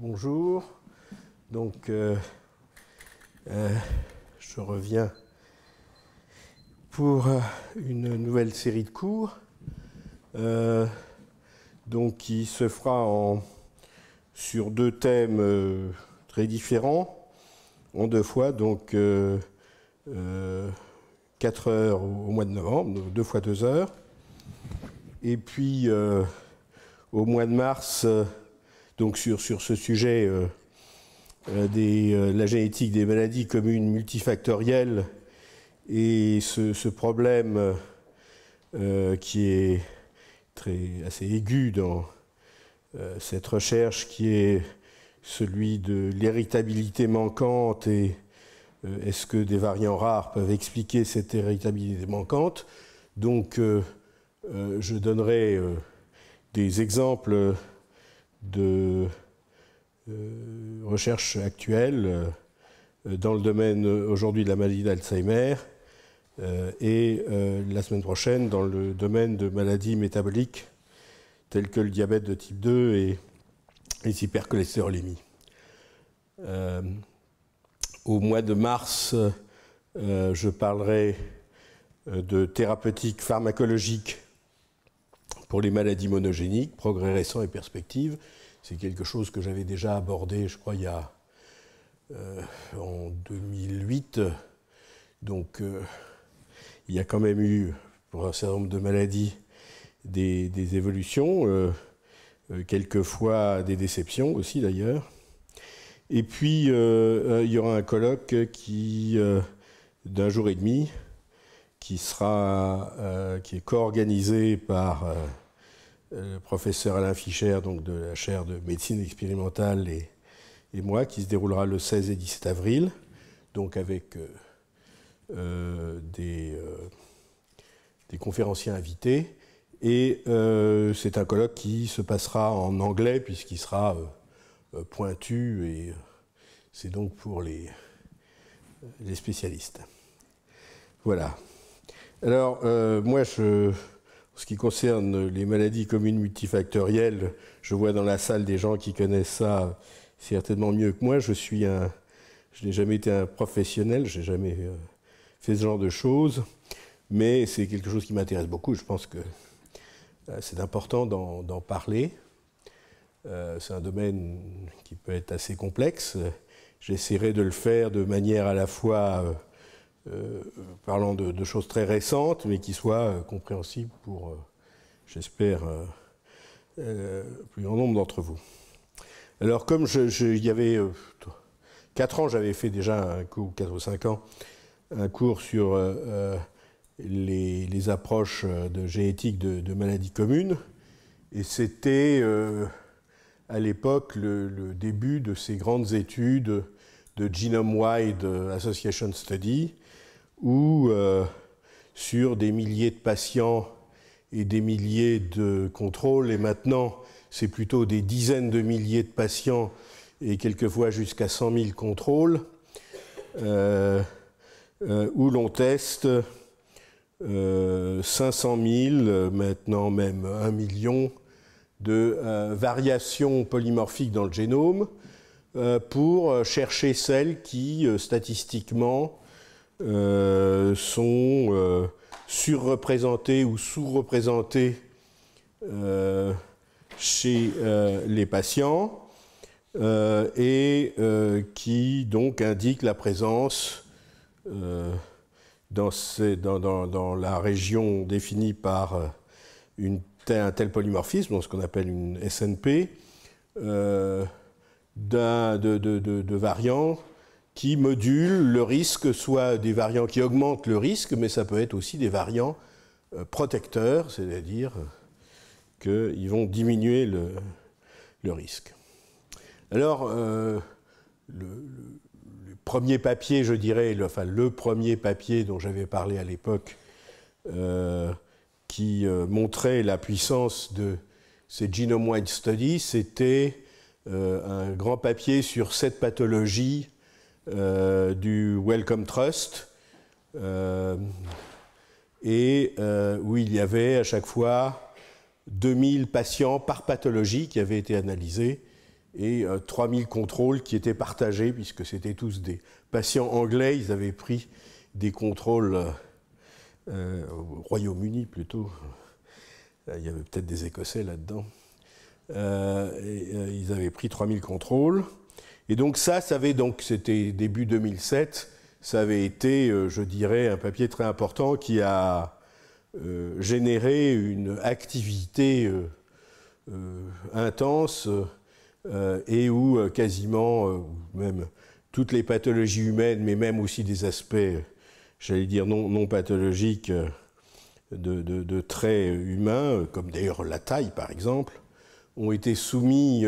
bonjour. Donc, euh, euh, je reviens pour euh, une nouvelle série de cours, donc qui se fera en, sur deux thèmes très différents, en deux fois, donc 4 heures au mois de novembre, deux fois deux heures. Et puis, au mois de mars, donc sur, ce sujet euh, euh, de euh, la génétique des maladies communes multifactorielles et ce, problème qui est assez aigu dans cette recherche qui est celui de l'héritabilité manquante et est-ce que des variants rares peuvent expliquer cette héritabilité manquante Donc, je donnerai des exemples de euh, recherche actuelle euh, dans le domaine euh, aujourd'hui de la maladie d'Alzheimer et la semaine prochaine dans le domaine de maladies métaboliques telles que le diabète de type 2 et les hypercholestérolémies. au mois de mars, je parlerai de thérapeutiques pharmacologiques pour les maladies monogéniques, progrès récents et perspectives, c'est quelque chose que j'avais déjà abordé, je crois, il y a, euh, en 2008. Donc, euh, il y a quand même eu, pour un certain nombre de maladies, des, évolutions, euh, quelquefois des déceptions aussi d'ailleurs. Et puis, il y aura un colloque qui, d'un jour et demi, qui sera, qui est co-organisé par euh, le professeur Alain Fischer, donc de la chaire de médecine expérimentale, et, moi, qui se déroulera le 16 et 17 avril, donc avec euh, euh, des, conférenciers invités. Et c'est un colloque qui se passera en anglais, puisqu'il sera pointu, et c'est donc pour les, les spécialistes. Voilà. Alors, moi, je ce qui concerne les maladies communes multifactorielles, je vois dans la salle des gens qui connaissent ça certainement mieux que moi. Je suis un, je n'ai jamais été un professionnel, j'ai jamais euh, fait ce genre de choses, mais c'est quelque chose qui m'intéresse beaucoup. Je pense que euh, c'est important d'en parler. Euh, c'est un domaine qui peut être assez complexe. J'essaierai de le faire de manière à la fois euh, euh, parlant de, choses très récentes, mais qui soient euh, compréhensibles pour, j'espère, plus grand nombre d'entre vous. Alors, comme il y avait 4 ans, j'avais fait déjà un cours, 4 ou 5 ans, un cours sur les, approches de génétique de, maladies communes. Et c'était à l'époque le, début de ces grandes études de Genome Wide Association Study, ou euh, sur des milliers de patients et des milliers de contrôles. Et maintenant, c'est plutôt des dizaines de milliers de patients et quelquefois jusqu'à 100 000 contrôles, euh, euh, où l'on teste 500 000, maintenant même 1 million, de variations polymorphiques dans le génome pour chercher celles qui, statistiquement, euh, sont euh, surreprésentés ou sous-représentés euh, chez les patients et qui donc indiquent la présence dans, la région définie par un tel polymorphisme, ce qu'on appelle une SNP, de, de, variants qui modulent le risque, soit des variants qui augmentent le risque, mais ça peut être aussi des variants euh, protecteurs, c'est-à-dire euh, qu'ils vont diminuer le, risque. Alors, euh, le, premier papier, je dirais, enfin le premier papier dont j'avais parlé à l'époque, qui montrait la puissance de ces genome-wide studies, c'était un grand papier sur cette pathologie. Euh, du Welcome Trust, euh, et euh, où il y avait à chaque fois 2000 patients par pathologie qui avaient été analysés et 3000 contrôles qui étaient partagés, puisque c'était tous des patients anglais, ils avaient pris des contrôles au Royaume-Uni plutôt. Il y avait peut-être des Écossais là-dedans. et, ils avaient pris 3000 contrôles. Et donc ça, ça avait donc, c'était début 2007, ça avait été, euh, je dirais, un papier très important qui a euh, généré une activité euh, intense et où quasiment, même toutes les pathologies humaines, mais même aussi des aspects, j'allais dire, non, pathologiques de, de traits humains, comme d'ailleurs la taille par exemple, ont été soumis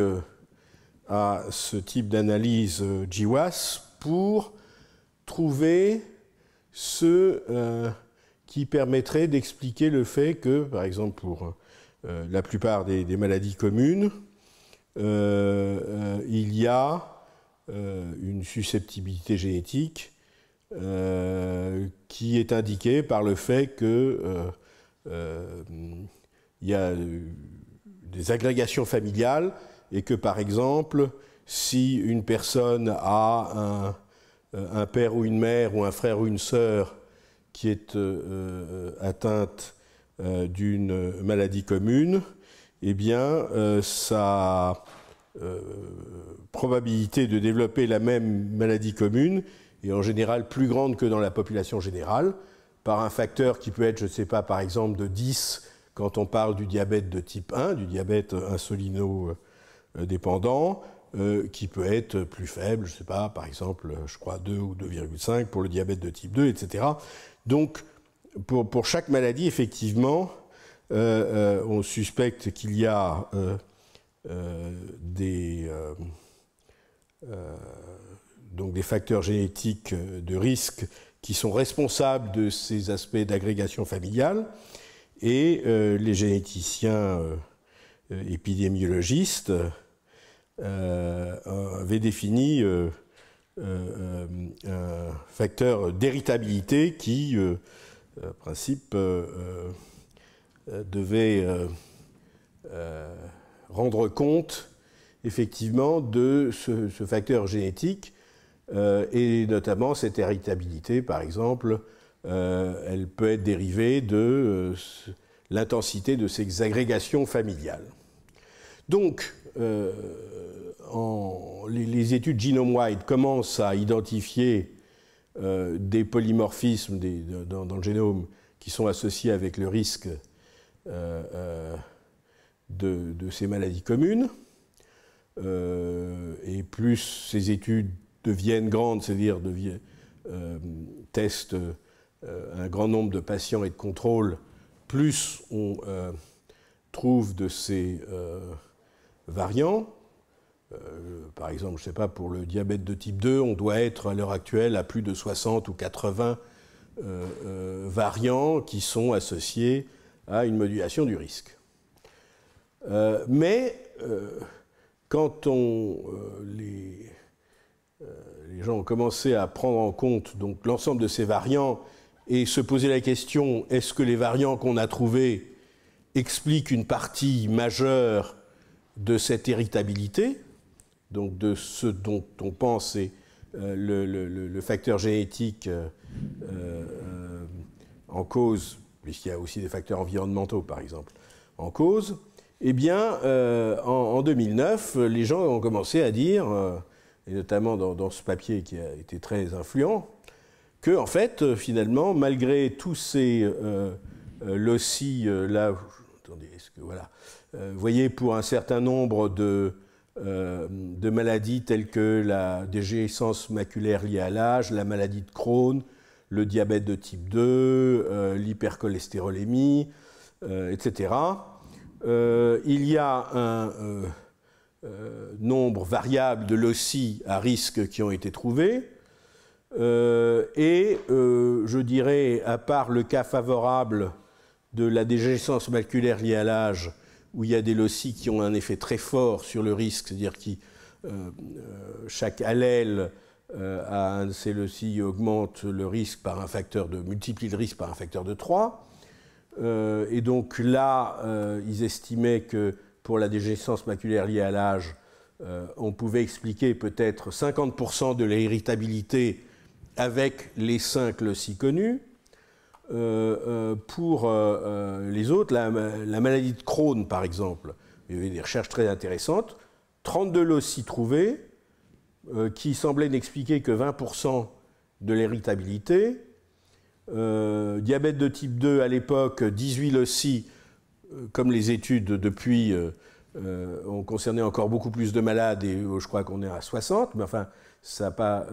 à ce type d'analyse euh, GWAS pour trouver ce euh, qui permettrait d'expliquer le fait que, par exemple, pour euh, la plupart des, maladies communes, il y a une susceptibilité génétique qui est indiquée par le fait que il y a des agrégations familiales et que par exemple, si une personne a euh, un, père ou une mère ou un frère ou une sœur qui est euh, euh, atteinte d'une maladie commune, eh bien, sa probabilité de développer la même maladie commune est en général plus grande que dans la population générale, par un facteur qui peut être, je ne sais pas, par exemple de 10 quand on parle du diabète de type 1, du diabète insulino euh, dépendant, euh, qui peut être plus faible, je ne sais pas, par exemple, je crois 2 ou 2,5 pour le diabète de type 2, etc. Donc, pour, chaque maladie, effectivement, euh, on suspecte qu'il y a des, donc des facteurs génétiques de risque qui sont responsables de ces aspects d'agrégation familiale, et les généticiens euh, épidémiologiste euh, euh, avait défini un facteur d'héritabilité qui, en principe, devait rendre compte effectivement de ce, facteur génétique et notamment cette héritabilité, par exemple, elle peut être dérivée de l'intensité de ces agrégations familiales. Donc, euh, les, études genome wide commencent à identifier euh, des polymorphismes dans, le génome qui sont associés avec le risque euh, de, de, ces maladies communes. et plus ces études deviennent grandes, c'est-à-dire testent un grand nombre de patients et de contrôles, plus on trouve de ces variants. Euh, par exemple, je ne sais pas, pour le diabète de type 2, on doit être à l'heure actuelle à plus de 60 ou 80 euh, euh, variants qui sont associés à une modulation du risque. mais quand on, les, les, gens ont commencé à prendre en compte l'ensemble de ces variants et se poser la question est-ce que les variants qu'on a trouvés expliquent une partie majeure de cette héritabilité, donc de ce dont on pense euh, le, facteur génétique euh, euh, en cause, puisqu'il y a aussi des facteurs environnementaux par exemple, en cause, eh bien, en, 2009, les gens ont commencé à dire, et notamment dans, ce papier qui a été très influent, que en fait, finalement, malgré tous ces loci là, attendez, est-ce que voilà, euh, voyez, pour un certain nombre de, euh, maladies telles que la dégénérescence maculaire liée à l'âge, la maladie de Crohn, le diabète de type 2, euh, l'hypercholestérolémie, etc. il y a un nombre variable de loci à risque qui ont été trouvés. et je dirais, à part le cas favorable de la dégénérescence maculaire liée à l'âge, où il y a des loci qui ont un effet très fort sur le risque, c'est-à-dire que euh, euh, chaque allèle euh, à un de ces loci augmente le risque par un facteur de multiplie le risque par un facteur de 3. et donc là, ils estimaient que pour la dégénérescence maculaire liée à l'âge, on pouvait expliquer peut-être 50% de l'héritabilité avec les 5 loci connus. Euh, euh, pour euh, les autres, la, maladie de Crohn par exemple, il y avait des recherches très intéressantes, 32 loci trouvés, qui semblaient n'expliquer que 20% de l'héritabilité. diabète de type 2 à l'époque, 18 loci, comme les études depuis ont concerné encore beaucoup plus de malades, et je crois qu'on est à 60, mais enfin, ça pas.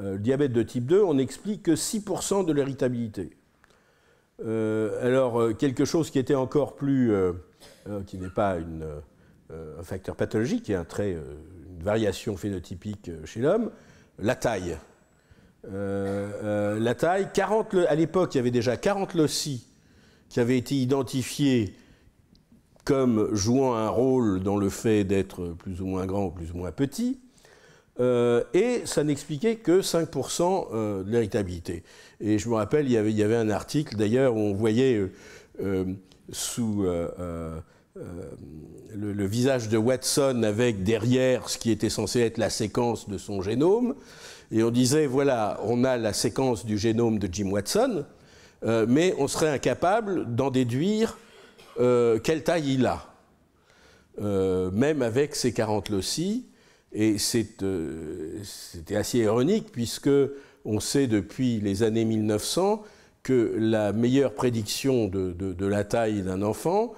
diabète de type 2, on n'explique que 6% de l'héritabilité. Euh, alors, euh, quelque chose qui était encore plus. Euh, qui n'est pas un facteur pathologique, qui est un une variation phénotypique chez l'homme, la taille. la taille, à l'époque, il y avait déjà 40 loci qui avaient été identifiés comme jouant un rôle dans le fait d'être plus ou moins grand ou plus ou moins petit. Euh, et ça n'expliquait que 5% euh, de l'héritabilité. Et je me rappelle, il y avait, un article d'ailleurs où on voyait euh, sous le, le, visage de Watson avec derrière ce qui était censé être la séquence de son génome, et on disait, voilà, on a la séquence du génome de Jim Watson, mais on serait incapable d'en déduire quelle taille il a. même avec ses 40 loci, et euh, c'était assez ironique puisque on sait depuis les années 1900 que la meilleure prédiction de, la taille d'un enfant,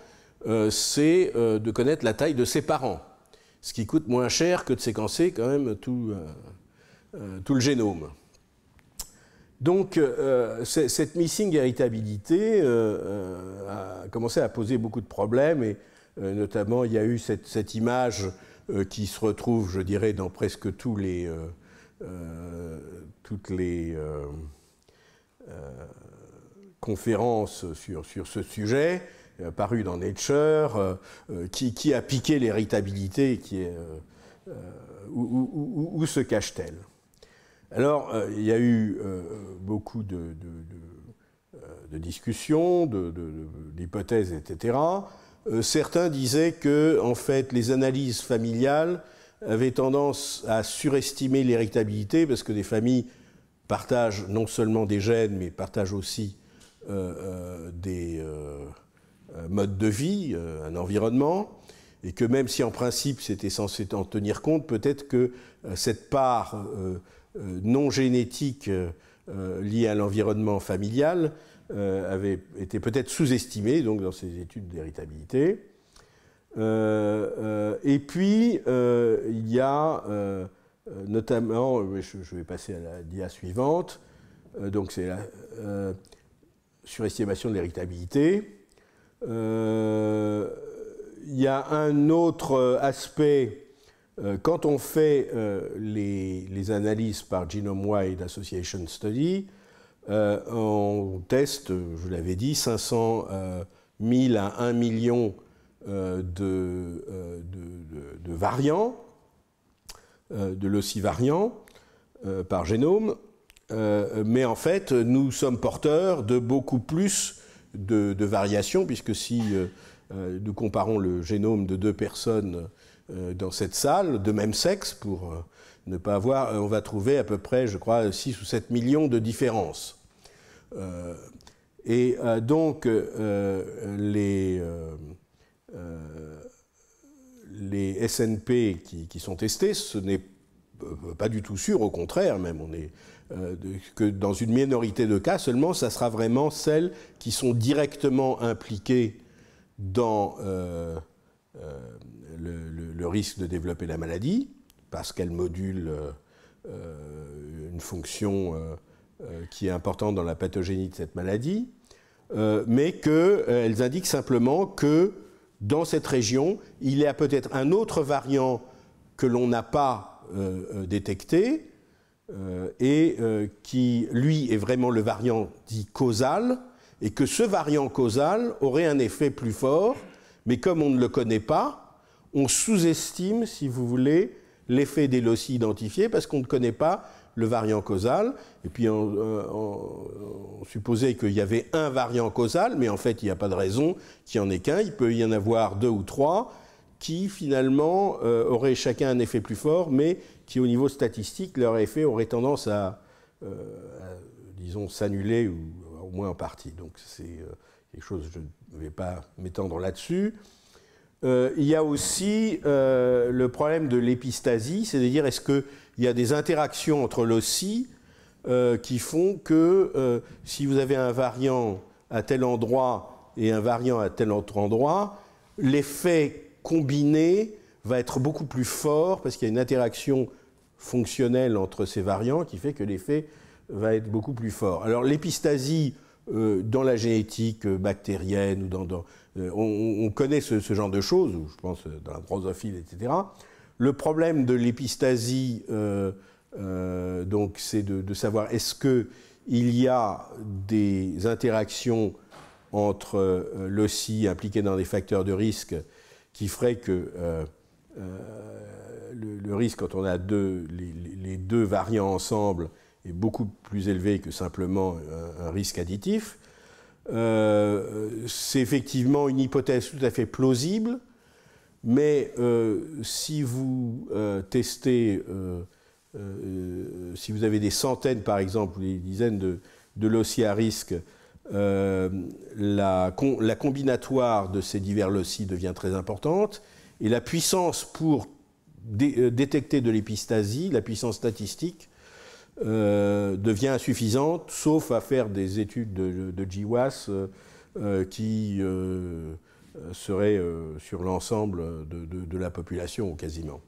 euh, c'est euh, de connaître la taille de ses parents, ce qui coûte moins cher que de séquencer quand même tout, le génome. Donc cette missing héritabilité a commencé à poser beaucoup de problèmes et notamment il y a eu cette image euh, qui se retrouve, je dirais, dans presque tous les, euh, euh, toutes les conférences sur, ce sujet, paru dans Nature, qui, a piqué l'héritabilité, où, se cache-t-elle alors, il y a eu beaucoup de, de, de, de discussions, d'hypothèses, etc. Euh, certains disaient que, fait, les analyses familiales avaient tendance à surestimer l'héritabilité parce que des familles partagent non seulement des gènes, mais partagent aussi euh, euh, des modes de vie, un environnement, et que même si en principe c'était censé en tenir compte, peut-être que cette part non génétique liée à l'environnement familial euh, avait été peut-être sous-estimé donc dans ses études d'héritabilité. Euh, euh, et puis il y a notamment, je, vais passer à la dia suivante, donc c'est la surestimation de l'héritabilité. il y a un autre aspect quand on fait les, les, analyses par Genome Wide Association Study, euh, on teste, je l'avais dit, 500 000 euh, à 1 million euh, de, variants, de, de, variants, de par génome. mais en fait, nous sommes porteurs de beaucoup plus de, variations, puisque si nous comparons le génome de deux personnes dans cette salle, de même sexe, pour ne pas avoir, on va trouver à peu près, je crois, 6 ou 7 millions de différences. Euh, et euh, donc, euh, les, les SNP qui, sont testés, ce n'est pas du tout sûr, au contraire même, on est que dans une minorité de cas seulement, ça sera vraiment celles qui sont directement impliquées dans le, le, risque de développer la maladie, parce qu'elles modulent une fonction euh, qui est important dans la pathogénie de cette maladie, euh, mais qu'elles euh, indiquent simplement que dans cette région, il y a peut-être un autre variant que l'on n'a pas détecté et qui, lui, est vraiment le variant dit causal, et que ce variant causal aurait un effet plus fort, mais comme on ne le connaît pas, on sous-estime, si vous voulez, l'effet des loci identifiés, parce qu'on ne connaît pas le variant causal, et puis euh, on, supposait qu'il y avait un variant causal, mais en fait il n'y a pas de raison qu'il n'y en ait qu'un, il peut y en avoir deux ou trois qui finalement euh, auraient chacun un effet plus fort, mais qui au niveau statistique, leur effet aurait tendance à, euh, disons, s'annuler, ou au moins en partie. Donc c'est quelque chose, je ne vais pas m'étendre là-dessus. il y a aussi le problème de l'épistasie, c'est-à-dire est-ce que il y a des interactions entre les euh, qui font que euh, si vous avez un variant à tel endroit et un variant à tel autre endroit, l'effet combiné va être beaucoup plus fort parce qu'il y a une interaction fonctionnelle entre ces variants qui fait que l'effet va être beaucoup plus fort. Alors l'épistasie euh, dans la génétique bactérienne, ou dans, on, connaît ce, ce, genre de choses, je pense dans la drosophile, etc. Le problème de l'épistasie, euh, euh, donc, c'est de, savoir est-ce que il y a des interactions entre euh, l'OSI impliqué dans des facteurs de risque qui ferait que le, risque quand on a les, deux variants ensemble est beaucoup plus élevé que simplement un, risque additif. c'est effectivement une hypothèse tout à fait plausible. Mais euh, si vous euh, testez, euh, si vous avez des centaines par exemple, des dizaines de, de loci à risque, la, la, combinatoire de ces divers loci devient très importante et la puissance pour détecter de l'épistasie, la puissance statistique, devient insuffisante, sauf à faire des études de, de GWAS qui euh, serait euh, sur l'ensemble de, la population quasiment.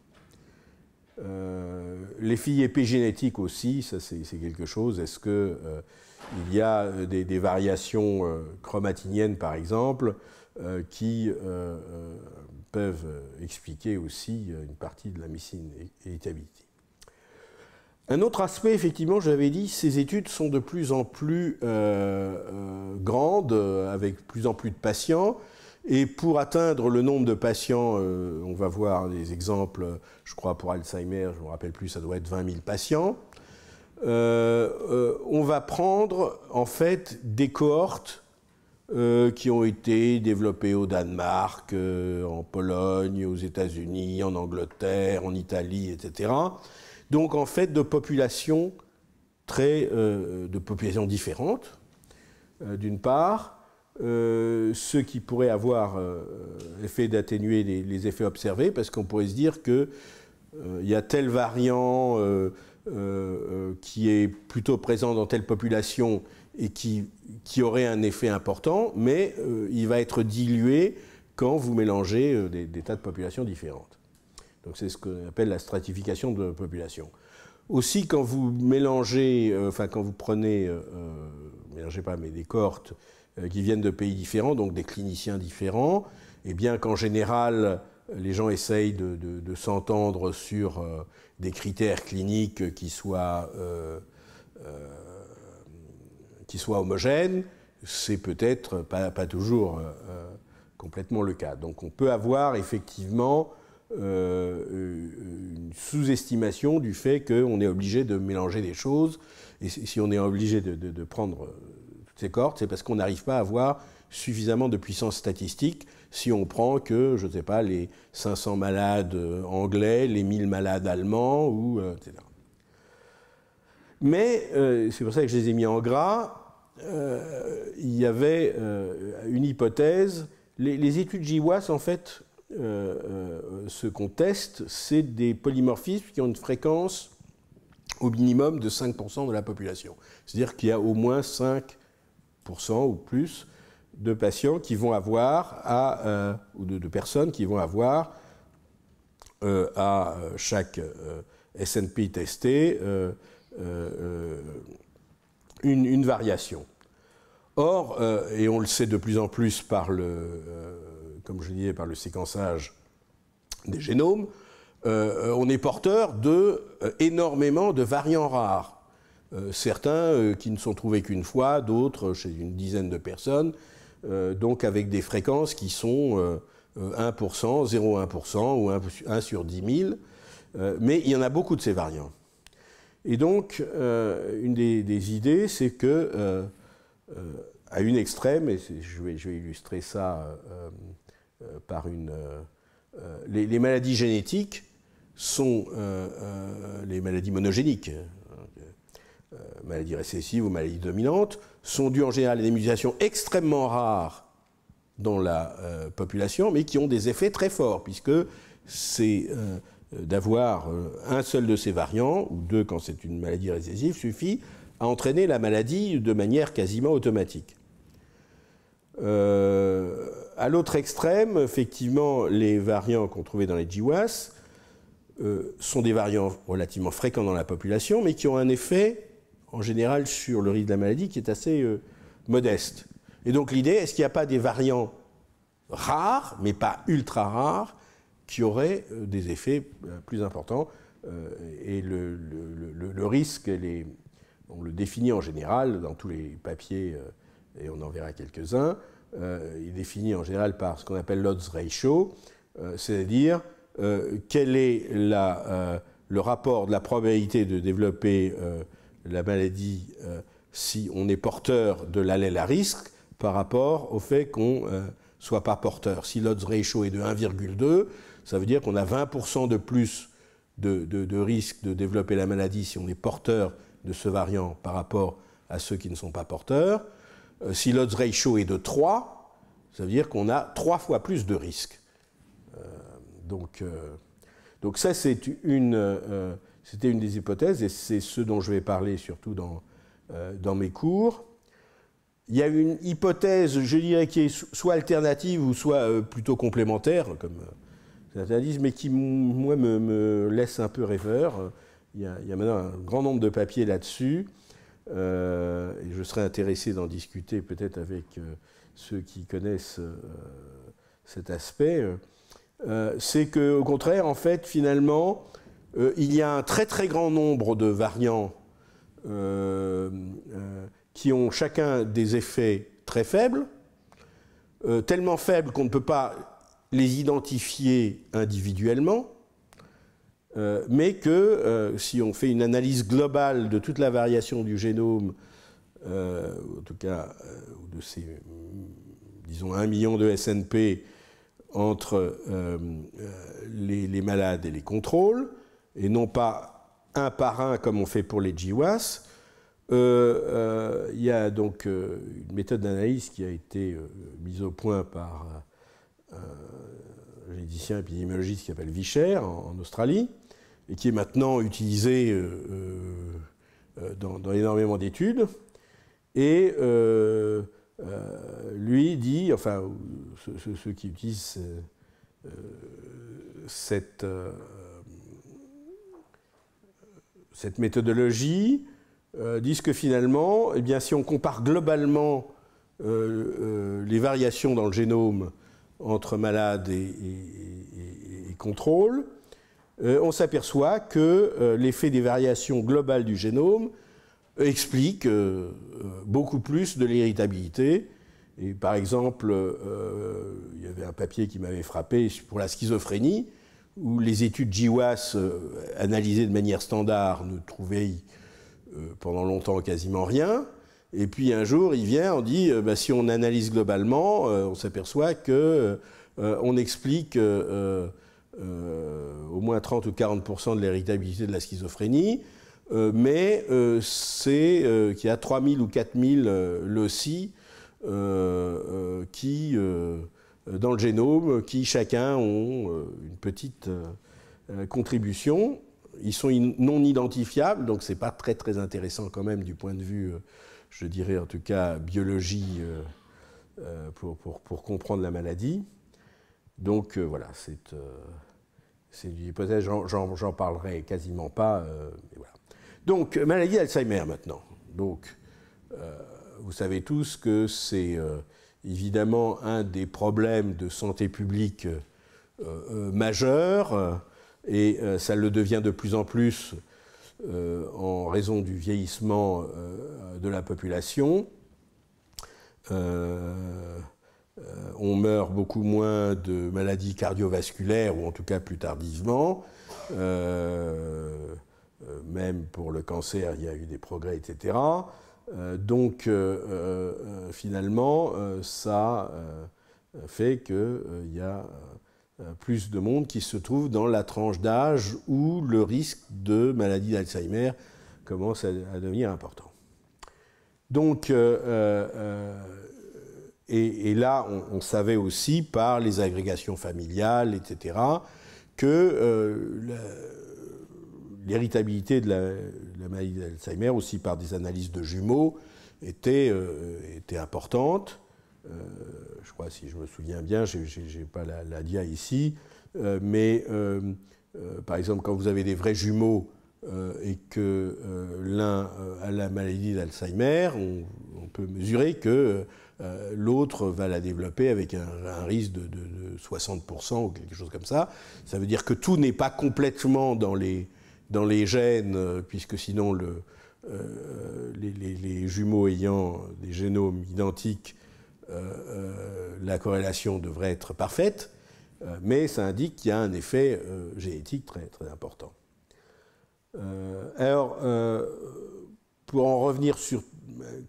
Euh, les filles épigénétiques aussi, ça c'est quelque chose. Est-ce qu'il y a des, variations chromatiniennes par exemple qui peuvent expliquer aussi une partie de la missine établie Un autre aspect, effectivement, j'avais dit, ces études sont de plus en plus grandes, avec plus en plus de patients. Et pour atteindre le nombre de patients, euh, on va voir des exemples, je crois pour Alzheimer, je ne me rappelle plus, ça doit être 20 000 patients. Euh, euh, on va prendre en fait des cohortes qui ont été développées au Danemark, en Pologne, aux États-Unis, en Angleterre, en Italie, etc. Donc en fait de populations très, de populations différentes, d'une part, euh, ce qui pourrait avoir euh, l'effet d'atténuer les, effets observés, parce qu'on pourrait se dire qu'il euh, il y a tel variant qui est plutôt présent dans telle population et qui, qui aurait un effet important, mais il va être dilué quand vous mélangez des, tas de populations différentes. Donc c'est ce qu'on appelle la stratification de population. Aussi, quand vous mélangez, enfin quand vous prenez, mélangez pas, mais des cohortes, euh, qui viennent de pays différents, donc des cliniciens différents, et eh bien qu'en général, les gens essayent de, s'entendre sur euh, des critères cliniques qui soient, euh, euh, qui soient homogènes, c'est peut-être pas, pas toujours euh, complètement le cas. Donc on peut avoir effectivement une sous-estimation du fait qu'on est obligé de mélanger des choses, et si on est obligé de, de prendre c'est parce qu'on n'arrive pas à avoir suffisamment de puissance statistique si on prend que, je ne sais pas, les 500 malades euh, anglais, les 1000 malades allemands, ou, euh, etc. Mais, euh, c'est pour ça que je les ai mis en gras, il y avait une hypothèse. Les, études GWAS, en fait, ce qu'on teste, c'est des polymorphismes qui ont une fréquence au minimum de 5% de la population. C'est-à-dire qu'il y a au moins 5 ou plus de patients qui vont avoir à, euh, ou de, personnes qui vont avoir euh, à euh, chaque SNP testé une, une, variation. Or, et on le sait de plus en plus par le, comme je disais, par le séquençage des génomes, on est porteur de énormément de variants rares euh, certains euh, qui ne sont trouvés qu'une fois, d'autres euh, chez une dizaine de personnes, donc avec des fréquences qui sont 1%, 0,1% ou 1, sur 10 000 mais il y en a beaucoup de ces variants. Et donc, une des, idées, c'est que, à une extrême, et je vais, illustrer ça par une. les, maladies génétiques sont les maladies monogéniques, euh, maladies récessives ou maladies dominantes, sont dues en général à des mutations extrêmement rares dans la euh, population, mais qui ont des effets très forts, puisque c'est euh, d'avoir un seul de ces variants, ou deux quand c'est une maladie récessive, suffit à entraîner la maladie de manière quasiment automatique. à l'autre extrême, effectivement, les variants qu'on trouvait dans les GWAS sont des variants relativement fréquents dans la population, mais qui ont un effet en général sur le risque de la maladie qui est assez euh, modeste. Et donc l'idée, est-ce qu'il n'y a pas des variants rares, mais pas ultra rares, qui auraient euh, des effets euh, plus importants Et le, risque, on le définit en général dans tous les papiers, et on en verra quelques-uns, il est défini en général par ce qu'on appelle l'odds ratio, c'est-à-dire quel est le rapport de la probabilité de développer la maladie euh, si on est porteur de l'allèle à risque par rapport au fait qu'on ne euh, soit pas porteur. Si l'odds ratio est de 1,2, ça veut dire qu'on a 20% de plus de, risque de développer la maladie si on est porteur de ce variant par rapport à ceux qui ne sont pas porteurs. Euh, si l'odds ratio est de 3, ça veut dire qu'on a 3 fois plus de risque. donc, donc ça, c'est une c'était une des hypothèses, et c'est ce dont je vais parler surtout dans, euh, dans mes cours. Il y a une hypothèse, je dirais, qui est soit alternative ou soit euh, plutôt complémentaire, comme euh, certains disent, mais qui, moi, me, laisse un peu rêveur. Il y, a, maintenant un grand nombre de papiers là-dessus, et je serais intéressé d'en discuter peut-être avec ceux qui connaissent cet aspect. c'est qu'au contraire, en fait, finalement, euh, il y a un très très grand nombre de variants euh, euh, qui ont chacun des effets très faibles, tellement faibles qu'on ne peut pas les identifier individuellement, mais que si on fait une analyse globale de toute la variation du génome, en tout cas de ces, disons, 1 million de SNP, entre les, malades et les contrôles, et non pas un par un comme on fait pour les GWAS. Euh, euh, il y a donc euh, une méthode d'analyse qui a été mise au point par un généticien épidémiologiste qui s'appelle Vicher en, Australie et qui est maintenant utilisée dans, énormément d'études. Et lui dit, enfin, ceux, ceux qui utilisent cette cette méthodologie euh, dit que finalement, eh bien, si on compare globalement euh, euh, les variations dans le génome entre malades et, contrôle, on s'aperçoit que l'effet des variations globales du génome explique beaucoup plus de l'irritabilité. Et par exemple, il y avait un papier qui m'avait frappé pour la schizophrénie où les études GWAS euh, analysées de manière standard ne trouvaient euh, pendant longtemps quasiment rien. Et puis un jour, il vient, on dit, euh, bah, si on analyse globalement, on s'aperçoit que on explique au moins 30 ou 40 de l'héritabilité de la schizophrénie, mais c'est qu'il y a 3000 ou 4000 loci qui euh, dans le génome qui chacun ont euh, une petite euh, contribution. Ils sont non identifiables, donc c'est pas très très intéressant quand même du point de vue, je dirais en tout cas, biologie pour, pour, comprendre la maladie. Donc voilà, c'est une hypothèse, j'en parlerai quasiment pas. voilà. Donc, maladie d'Alzheimer maintenant. Donc, vous savez tous que c'est évidemment un des problèmes de santé publique euh, euh, majeur, euh, et ça le devient de plus en plus en raison du vieillissement de la population. on meurt beaucoup moins de maladies cardiovasculaires, ou en tout cas plus tardivement. même pour le cancer, il y a eu des progrès, etc. Euh, donc euh, euh, finalement, ça fait qu'il y a plus de monde qui se trouve dans la tranche d'âge où le risque de maladie d'Alzheimer commence à, devenir important. Donc, et, là, on, savait aussi par les agrégations familiales, etc., que l'héritabilité de la la maladie d'Alzheimer, aussi par des analyses de jumeaux, était, euh, était importante. Euh, je crois, si je me souviens bien, je n'ai pas la, DIA ici, euh, mais par exemple, quand vous avez des vrais jumeaux, et que l'un a la maladie d'Alzheimer, on, peut mesurer que l'autre va la développer avec un, risque de, de 60% ou quelque chose comme ça. Ça veut dire que tout n'est pas complètement dans les dans les gènes, euh, puisque sinon euh, les, jumeaux ayant des génomes identiques, euh, la corrélation devrait être parfaite, mais ça indique qu'il y a un effet génétique très, très important. alors, pour en revenir sur,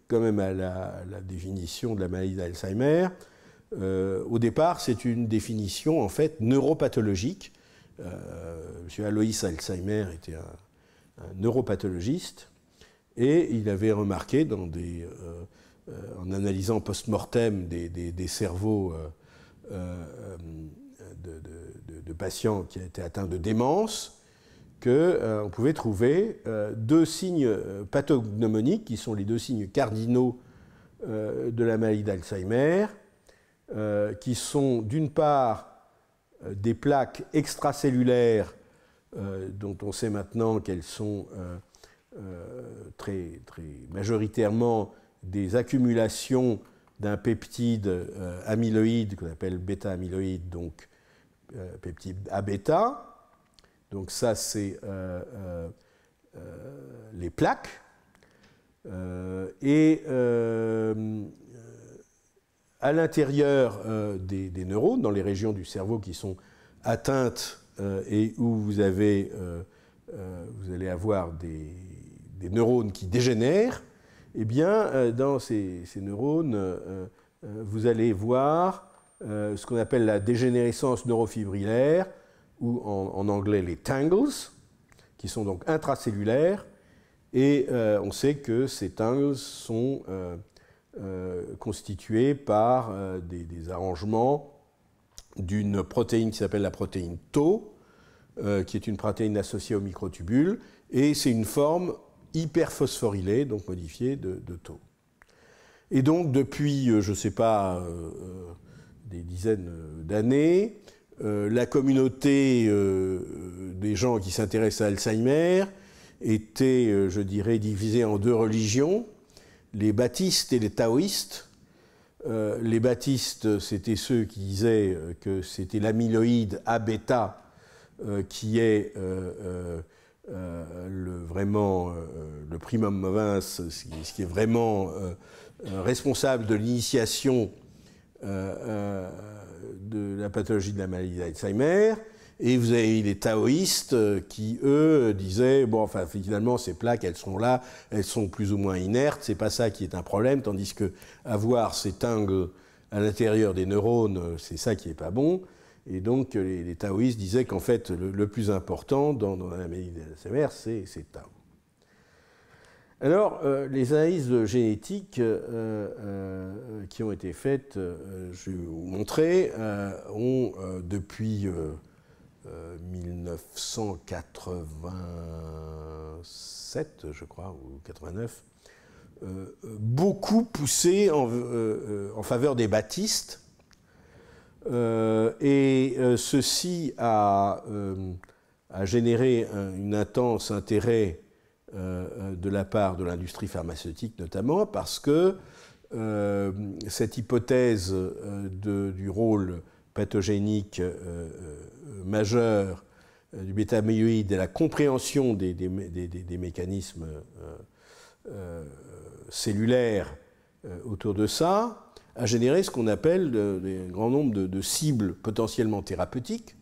quand même à la, définition de la maladie d'Alzheimer, au départ, c'est une définition en fait neuropathologique euh, M. Aloïs Alzheimer était un, neuropathologiste, et il avait remarqué, euh, euh, en analysant post-mortem des, cerveaux de, patients qui étaient atteints de démence, qu'on pouvait trouver deux signes pathognomoniques, qui sont les deux signes cardinaux de la maladie d'Alzheimer, qui sont d'une part euh, des plaques extracellulaires euh, dont on sait maintenant qu'elles sont euh, très, très, majoritairement des accumulations d'un peptide amyloïde qu'on appelle bêta-amyloïde, donc peptide A-bêta. Donc ça, c'est les plaques. et à l'intérieur euh, des, neurones, dans les régions du cerveau qui sont atteintes euh, et où vous, avez, euh, vous allez avoir des, neurones qui dégénèrent, eh bien, dans ces, neurones, vous allez voir ce qu'on appelle la dégénérescence neurofibrillaire, ou en, anglais les tangles, qui sont donc intracellulaires, et on sait que ces tangles sont euh, constituée par euh, des, arrangements d'une protéine qui s'appelle la protéine Tau, euh, qui est une protéine associée aux microtubules, et c'est une forme hyperphosphorylée, donc modifiée, de, Tau. Et donc, depuis, je ne sais pas, des dizaines d'années, la communauté des gens qui s'intéressent à Alzheimer était, je dirais, divisée en deux religions les baptistes et les taoïstes. Euh, les baptistes, c'était ceux qui disaient euh, que c'était l'amyloïde A-bêta euh, qui est le, vraiment le primum movens, ce qui est vraiment responsable de l'initiation de la pathologie de la maladie d'Alzheimer. Et vous avez eu les taoïstes euh, qui, eux, disaient, bon, enfin, finalement, ces plaques, elles sont là, elles sont plus ou moins inertes, c'est pas ça qui est un problème, tandis que avoir ces tingles à l'intérieur des neurones, euh, c'est ça qui est pas bon. Et donc, euh, les, taoïstes disaient qu'en fait, le, plus important dans, la l'analyse de la c'est Tao. Alors, les analyses génétiques qui ont été faites, je vais vous montrer, ont depuis 1987, euh, je crois, ou 89, euh, euh, beaucoup poussé en, faveur des baptistes. et ceci a, généré un, intense intérêt de la part de l'industrie pharmaceutique notamment, parce que cette hypothèse du rôle pathogénique euh, majeur euh, du bêta et la compréhension des, mécanismes euh, cellulaires autour de ça, a généré ce qu'on appelle un grand nombre de, cibles potentiellement thérapeutiques,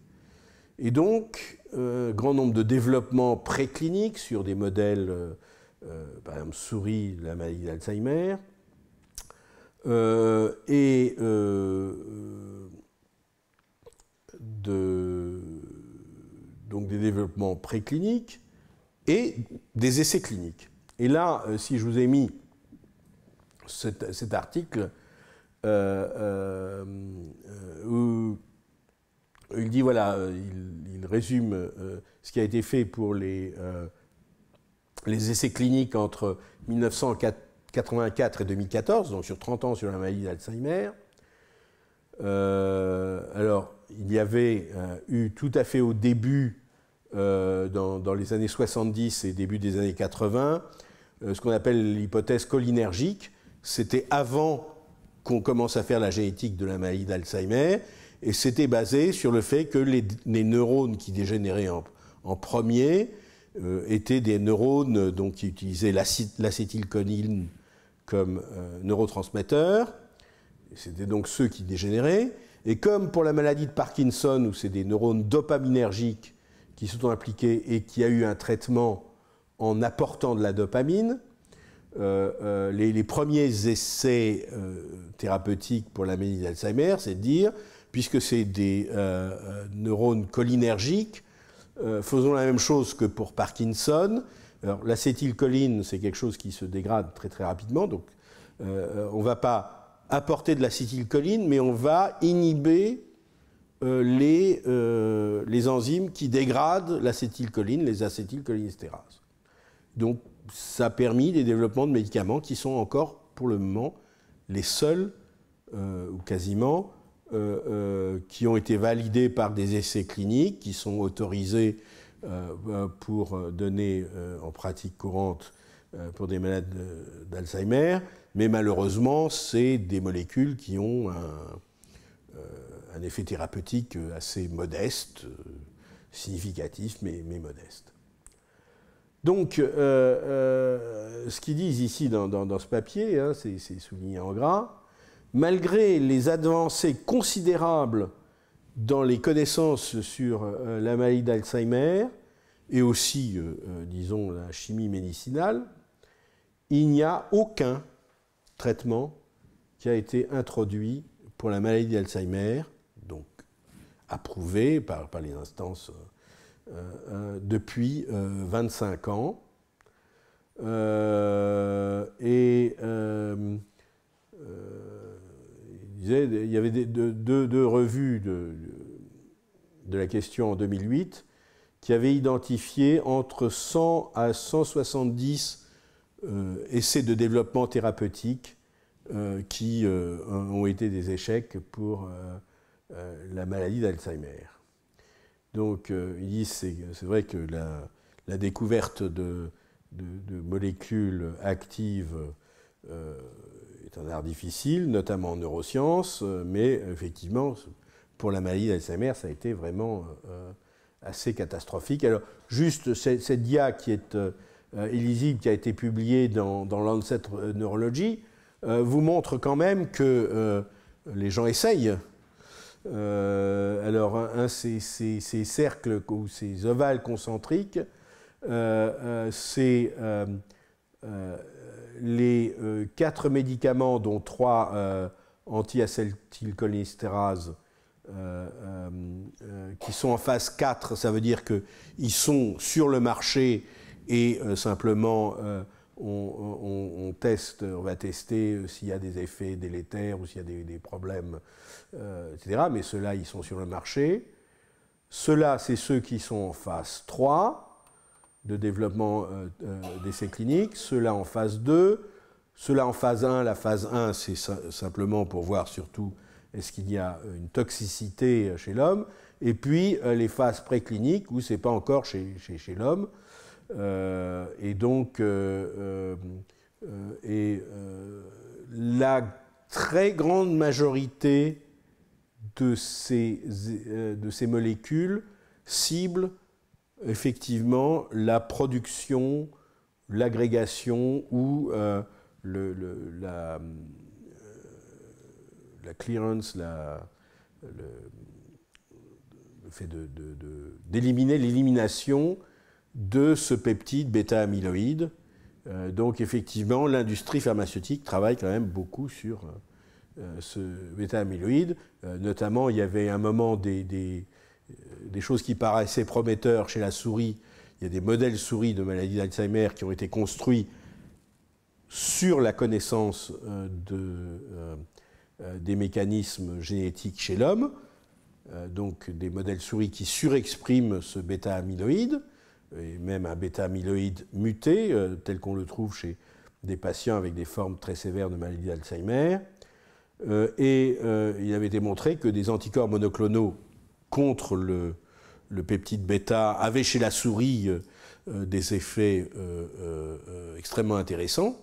et donc un grand nombre de développements précliniques sur des modèles, par exemple souris la maladie d'Alzheimer, et de, donc des développements précliniques et des essais cliniques. Et là, euh, si je vous ai mis cet, article, où euh, euh, il dit, voilà, il, résume ce qui a été fait pour les, les essais cliniques entre 1984 et 2014, donc sur 30 ans sur la maladie d'Alzheimer. alors, il y avait euh, eu tout à fait au début, euh, dans, les années 70 et début des années 80, euh, ce qu'on appelle l'hypothèse cholinergique. C'était avant qu'on commence à faire la génétique de la maladie d'Alzheimer, et c'était basé sur le fait que les, neurones qui dégénéraient en, premier étaient des neurones donc, qui utilisaient l'acétylcholine comme neurotransmetteur, c'était donc ceux qui dégénéraient, et comme pour la maladie de Parkinson, où c'est des neurones dopaminergiques qui sont impliqués et qui a eu un traitement en apportant de la dopamine, euh, euh, les, premiers essais euh, thérapeutiques pour la maladie d'Alzheimer, c'est de dire, puisque c'est des neurones cholinergiques, faisons la même chose que pour Parkinson. l'acétylcholine, c'est quelque chose qui se dégrade très très rapidement, donc on ne va pas apporter de l'acétylcholine, mais on va inhiber euh, euh, les, enzymes qui dégradent l'acétylcholine, les acétylcholinestérases. Donc ça a permis des développements de médicaments qui sont encore, pour le moment, les seuls, euh, ou quasiment, qui ont été validés par des essais cliniques, qui sont autorisés pour donner en pratique courante pour des malades d'Alzheimer, mais malheureusement, c'est des molécules qui ont un, euh, effet thérapeutique assez modeste, significatif, mais, modeste. Donc, euh, euh, ce qu'ils disent ici dans, ce papier, hein, c'est souligné en gras, malgré les avancées considérables dans les connaissances sur la maladie d'Alzheimer et aussi, disons, la chimie médicinale, il n'y a aucun traitement qui a été introduit pour la maladie d'Alzheimer, donc approuvé par, par les instances euh, euh, depuis 25 euh, ans. et il, y avait deux, revues de, de la question en 2008 qui avaient identifié entre 100 à 170 euh, essais de développement thérapeutique euh, qui euh, ont été des échecs pour la maladie d'Alzheimer. Donc, c'est vrai que la, découverte de, molécules actives est un art difficile, notamment en neurosciences, mais effectivement, pour la maladie d'Alzheimer, ça a été vraiment assez catastrophique. Alors, juste cette, cette qui est, illisible euh, qui a été publié dans, dans Lancet Neurology euh, vous montre quand même que euh, les gens essayent. alors, un, ces, ces, cercles ou ces ovales concentriques, c'est les quatre médicaments, dont trois anti acetylcholinesterases qui sont en phase 4, ça veut dire qu'ils sont sur le marché et euh, simplement euh, on, teste, on va tester euh, s'il y a des effets délétères ou s'il y a des, problèmes, etc. Mais ceux-là, ils sont sur le marché. Ceux-là, c'est ceux qui sont en phase 3 de développement d'essais cliniques, ceux-là en phase 2, ceux-là en phase 1. La phase 1, c'est simplement pour voir surtout est-ce qu'il y a une toxicité chez l'homme, et puis les phases précliniques où ce c'est pas encore chez, chez l'homme. Euh, et donc, euh, euh, la très grande majorité de ces, de ces molécules ciblent effectivement la production, l'agrégation ou la, clearance, le, fait d'éliminer l'élimination de ce peptide bêta-amyloïde. Euh, donc effectivement, l'industrie pharmaceutique travaille quand même beaucoup sur euh, euh, ce bêta-amyloïde. notamment, il y avait un moment des, choses qui paraissaient prometteurs chez la souris. Il y a des modèles souris de maladie d'Alzheimer qui ont été construits sur la connaissance des mécanismes génétiques chez l'homme. donc des modèles souris qui surexpriment ce bêta-amyloïde et même un bêta-amyloïde muté, euh, tel qu'on le trouve chez des patients avec des formes très sévères de maladie d'Alzheimer. Euh, et euh, il avait été montré que des anticorps monoclonaux contre le, le peptide bêta avaient chez la souris des effets extrêmement intéressants,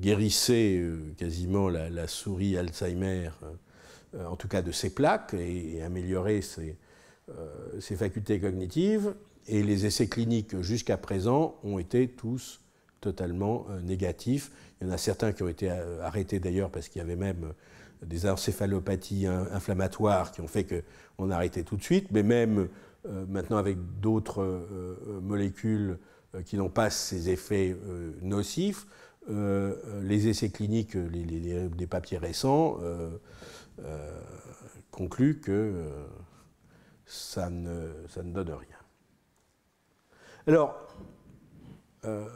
guérissaient quasiment la, souris Alzheimer, en tout cas de ses plaques, et, amélioraient ses facultés cognitives. Et les essais cliniques jusqu'à présent ont été tous totalement euh, négatifs. Il y en a certains qui ont été euh, arrêtés d'ailleurs parce qu'il y avait même euh, des encéphalopathies inflammatoires qui ont fait qu'on arrêtait tout de suite, mais même maintenant avec d'autres molécules qui n'ont pas ces effets nocifs, les essais cliniques, les, papiers récents concluent que ça ne, ça ne donne rien. Alors, euh,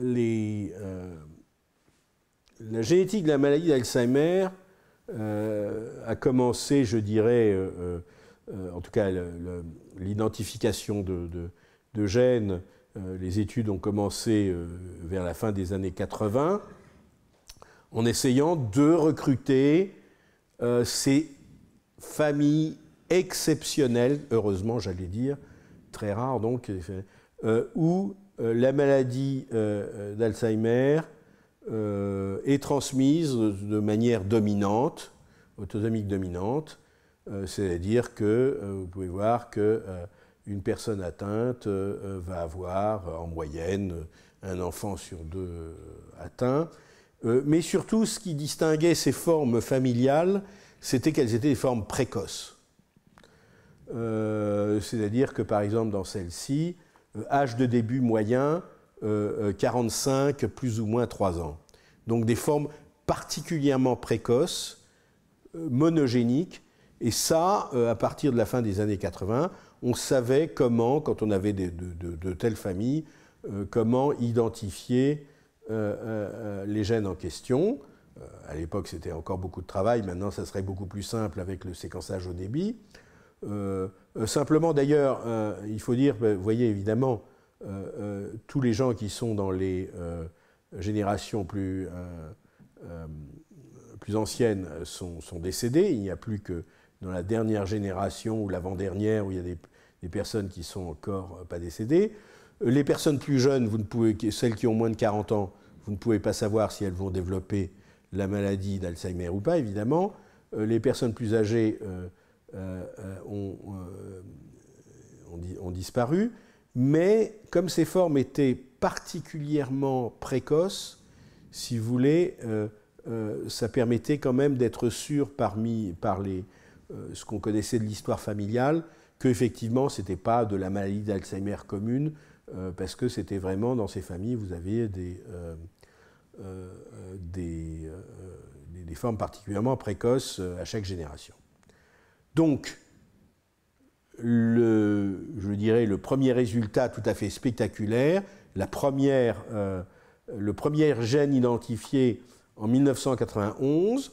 euh, la génétique de la maladie d'Alzheimer euh, a commencé, je dirais, en tout cas l'identification de, gènes, les études ont commencé vers la fin des années 80, en essayant de recruter ces familles exceptionnelles, heureusement j'allais dire, très rares donc, euh, où euh, la maladie euh, d'Alzheimer est transmise de manière dominante, autosomique dominante, c'est-à-dire que vous pouvez voir que une personne atteinte va avoir en moyenne un enfant sur deux atteint. mais surtout, ce qui distinguait ces formes familiales, c'était qu'elles étaient des formes précoces. c'est-à-dire que par exemple dans celle-ci, euh, âge de début moyen, 45, euh, euh, plus ou moins 3 ans. Donc des formes particulièrement précoces, monogéniques, et ça, à partir de la fin des années 80, on savait comment, quand on avait de, telles familles, comment identifier les gènes en question. à l'époque, c'était encore beaucoup de travail, maintenant, ça serait beaucoup plus simple avec le séquençage au débit. Euh, euh, simplement, d'ailleurs, euh, il faut dire, bah, vous voyez évidemment, tous les gens qui sont dans les générations plus, plus anciennes sont, sont décédés. Il n'y a plus que dans la dernière génération ou l'avant-dernière où il y a des, des personnes qui sont encore pas décédées. Les personnes plus jeunes, vous ne pouvez, celles qui ont moins de 40 ans, vous ne pouvez pas savoir si elles vont développer la maladie d'Alzheimer ou pas, évidemment. Les personnes plus âgées, euh, euh, euh, ont, disparu, mais comme ces formes étaient particulièrement précoces, si vous voulez, ça permettait quand même d'être sûr parmi par les, ce qu'on connaissait de l'histoire familiale qu'effectivement ce n'était pas de la maladie d'Alzheimer commune, parce que c'était vraiment dans ces familles, vous aviez des, des, des, formes particulièrement précoces à chaque génération. Donc, je dirais le premier résultat tout à fait spectaculaire, la première, euh, le premier gène identifié en 1991,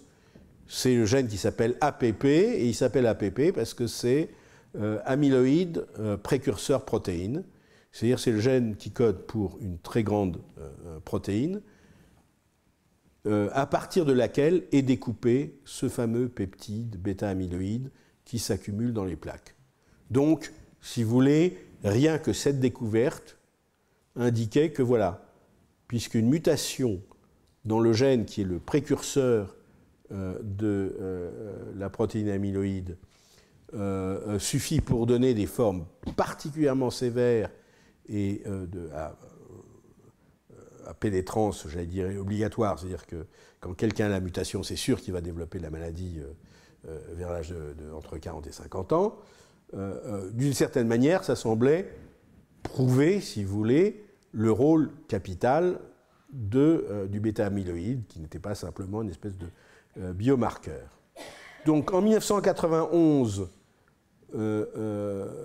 c'est le gène qui s'appelle APP, et il s'appelle APP parce que c'est euh, amyloïde euh, précurseur protéine, c'est-à-dire c'est le gène qui code pour une très grande protéine, à partir de laquelle est découpé ce fameux peptide bêta-amyloïde qui s'accumulent dans les plaques. Donc, si vous voulez, rien que cette découverte indiquait que voilà, puisqu'une mutation dans le gène qui est le précurseur euh, de euh, euh, la protéine amyloïde suffit pour donner des formes particulièrement sévères et à, à, pénétrance, j'allais dire, obligatoire, c'est-à-dire que quand quelqu'un a la mutation, c'est sûr qu'il va développer la maladie euh, vers l'âge de, entre 40 et 50 ans, euh, euh, d'une certaine manière, ça semblait prouver, si vous voulez, le rôle capital du bêta-amyloïde, qui n'était pas simplement une espèce de biomarqueur. Donc en 1991,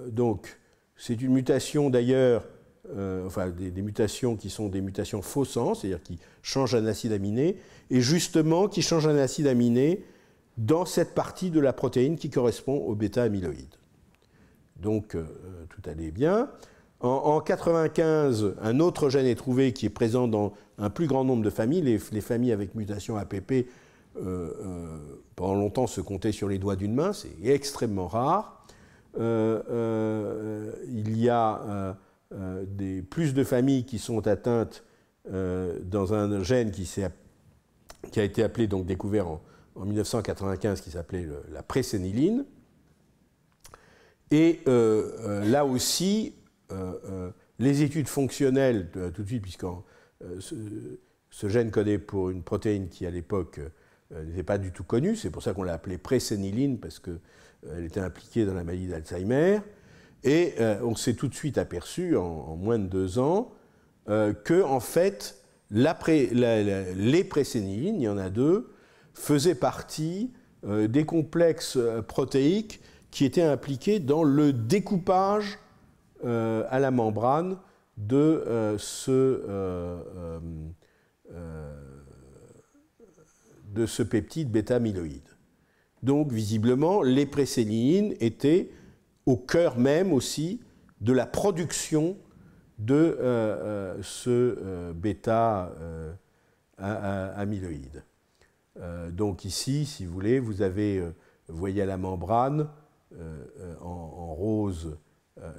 donc c'est une mutation d'ailleurs, enfin des, mutations qui sont des mutations faux c'est-à-dire qui changent un acide aminé, et justement qui changent un acide aminé dans cette partie de la protéine qui correspond au bêta-amyloïde. Donc euh, euh, tout allait bien. En, 1995, un autre gène est trouvé qui est présent dans un plus grand nombre de familles. Les, familles avec mutation APP, euh, pendant longtemps, se comptaient sur les doigts d'une main. C'est extrêmement rare. il y a plus de familles qui sont atteintes dans un gène qui, qui a été appelé, donc découvert en en 1995 qui s'appelait la préséniline. Et euh, euh, là aussi, euh, les études fonctionnelles, tout de suite, puisque ce, gène codait pour une protéine qui, à l'époque, n'était pas du tout connue, c'est pour ça qu'on l'a appelée préséniline, parce qu'elle était impliquée dans la maladie d'Alzheimer. Et on s'est tout de suite aperçu, en, moins de deux ans, que, en fait, les présénilines, il y en a deux, faisait partie euh, des complexes euh, protéiques qui étaient impliqués dans le découpage euh, à la membrane de, ce, de ce peptide bêta-amyloïde. Donc visiblement, les présénines étaient au cœur même aussi de la production de ce bêta-amyloïde. Euh, donc ici, si vous voulez, vous avez, euh, voyez à la membrane, euh, en, rose,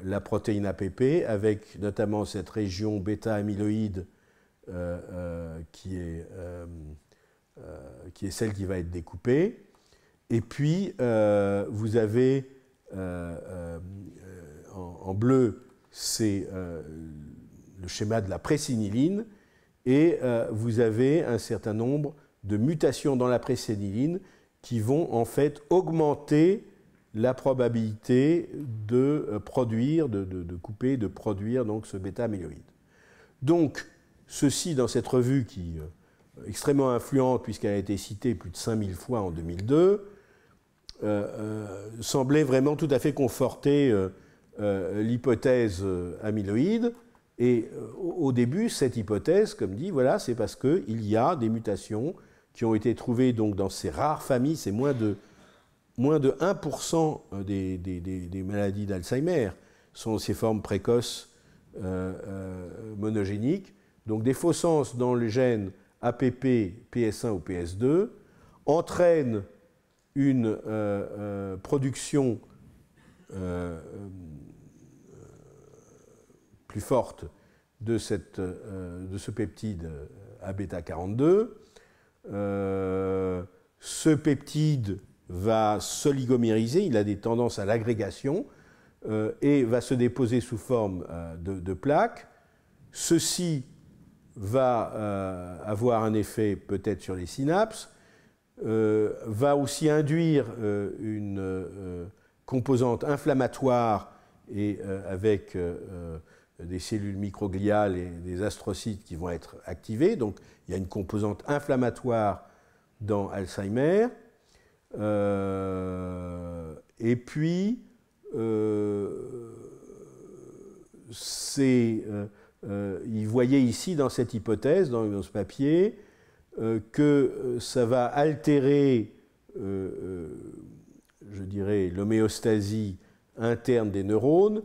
la protéine APP, avec notamment cette région bêta-amyloïde qui, est, qui est celle qui va être découpée. Et puis, vous avez en, bleu, c'est le schéma de la présiniline, et vous avez un certain nombre de mutations dans la précédiline qui vont en fait augmenter la probabilité de euh, produire, de, couper, de produire donc ce bêta-amyloïde. Donc, ceci dans cette revue qui est euh, extrêmement influente puisqu'elle a été citée plus de 5000 fois en 2002, euh, semblait vraiment tout à fait conforter l'hypothèse amyloïde. Et au début, cette hypothèse, comme dit, voilà, c'est parce qu'il y a des mutations qui ont été trouvés donc dans ces rares familles, c'est moins de, 1% euh, des, maladies d'Alzheimer sont ces formes précoces euh, euh, monogéniques. Donc des faux dans le gène APP, PS1 ou PS2 entraînent une production plus forte de, de ce peptide A-bêta 42 euh, ce peptide va s'oligomériser, il a des tendances à l'agrégation euh, et va se déposer sous forme euh, de, de, plaques. Ceci va avoir un effet peut-être sur les synapses, va aussi induire une composante inflammatoire et avec euh, des cellules microgliales et des astrocytes qui vont être activés. Donc il y a une composante inflammatoire dans Alzheimer. Euh, et puis, euh, euh, il voyait ici dans cette hypothèse, dans, dans ce papier, que ça va altérer, je dirais, l'homéostasie interne des neurones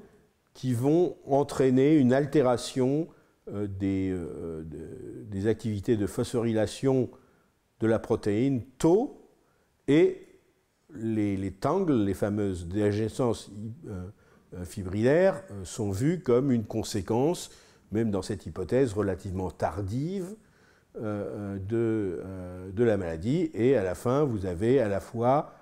qui vont entraîner une altération euh, euh, des, activités de phosphorylation de la protéine tau et les, tangles, les fameuses dégescences euh, fibrillaires, sont vues comme une conséquence, même dans cette hypothèse relativement tardive, de, la maladie. Et à la fin, vous avez à la fois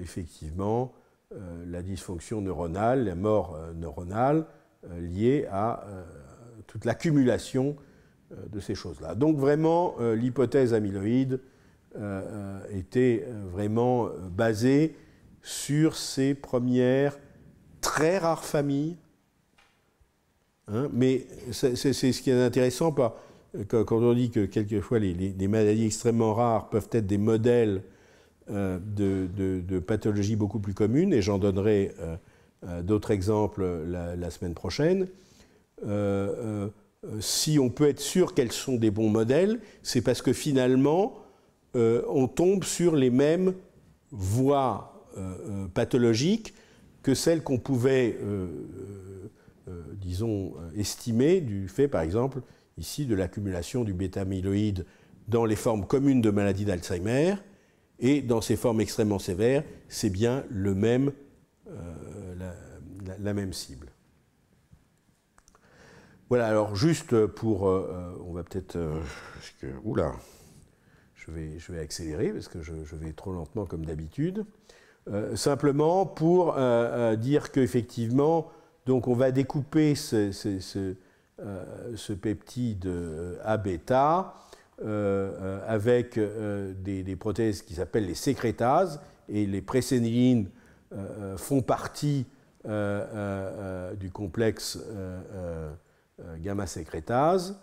effectivement euh, la dysfonction neuronale, la mort euh, neuronale euh, liée à toute l'accumulation de ces choses-là. Donc vraiment, l'hypothèse amyloïde était vraiment basée sur ces premières très rares familles. Hein, mais c'est ce qui est intéressant, pas, quand on dit que quelquefois les maladies extrêmement rares peuvent être des modèles euh, de, pathologies beaucoup plus communes, et j'en donnerai euh, euh, d'autres exemples la, semaine prochaine. si on peut être sûr qu'elles sont des bons modèles, c'est parce que finalement, on tombe sur les mêmes voies pathologiques que celles qu'on pouvait, disons, estimer du fait, par exemple, ici, de l'accumulation du bêta-amyloïde dans les formes communes de maladies d'Alzheimer. Et dans ces formes extrêmement sévères, c'est bien le même, euh, la, même cible. Voilà, alors juste pour... Euh, euh, on va peut-être... oula je vais, je vais accélérer parce que je, je vais trop lentement comme d'habitude. simplement pour dire qu'effectivement, donc on va découper ce, ce, ce, ce peptide A-bêta euh, euh, avec euh, des, prothèses qui s'appellent les sécrétases, et les présénilines font partie du complexe gamma-sécrétase.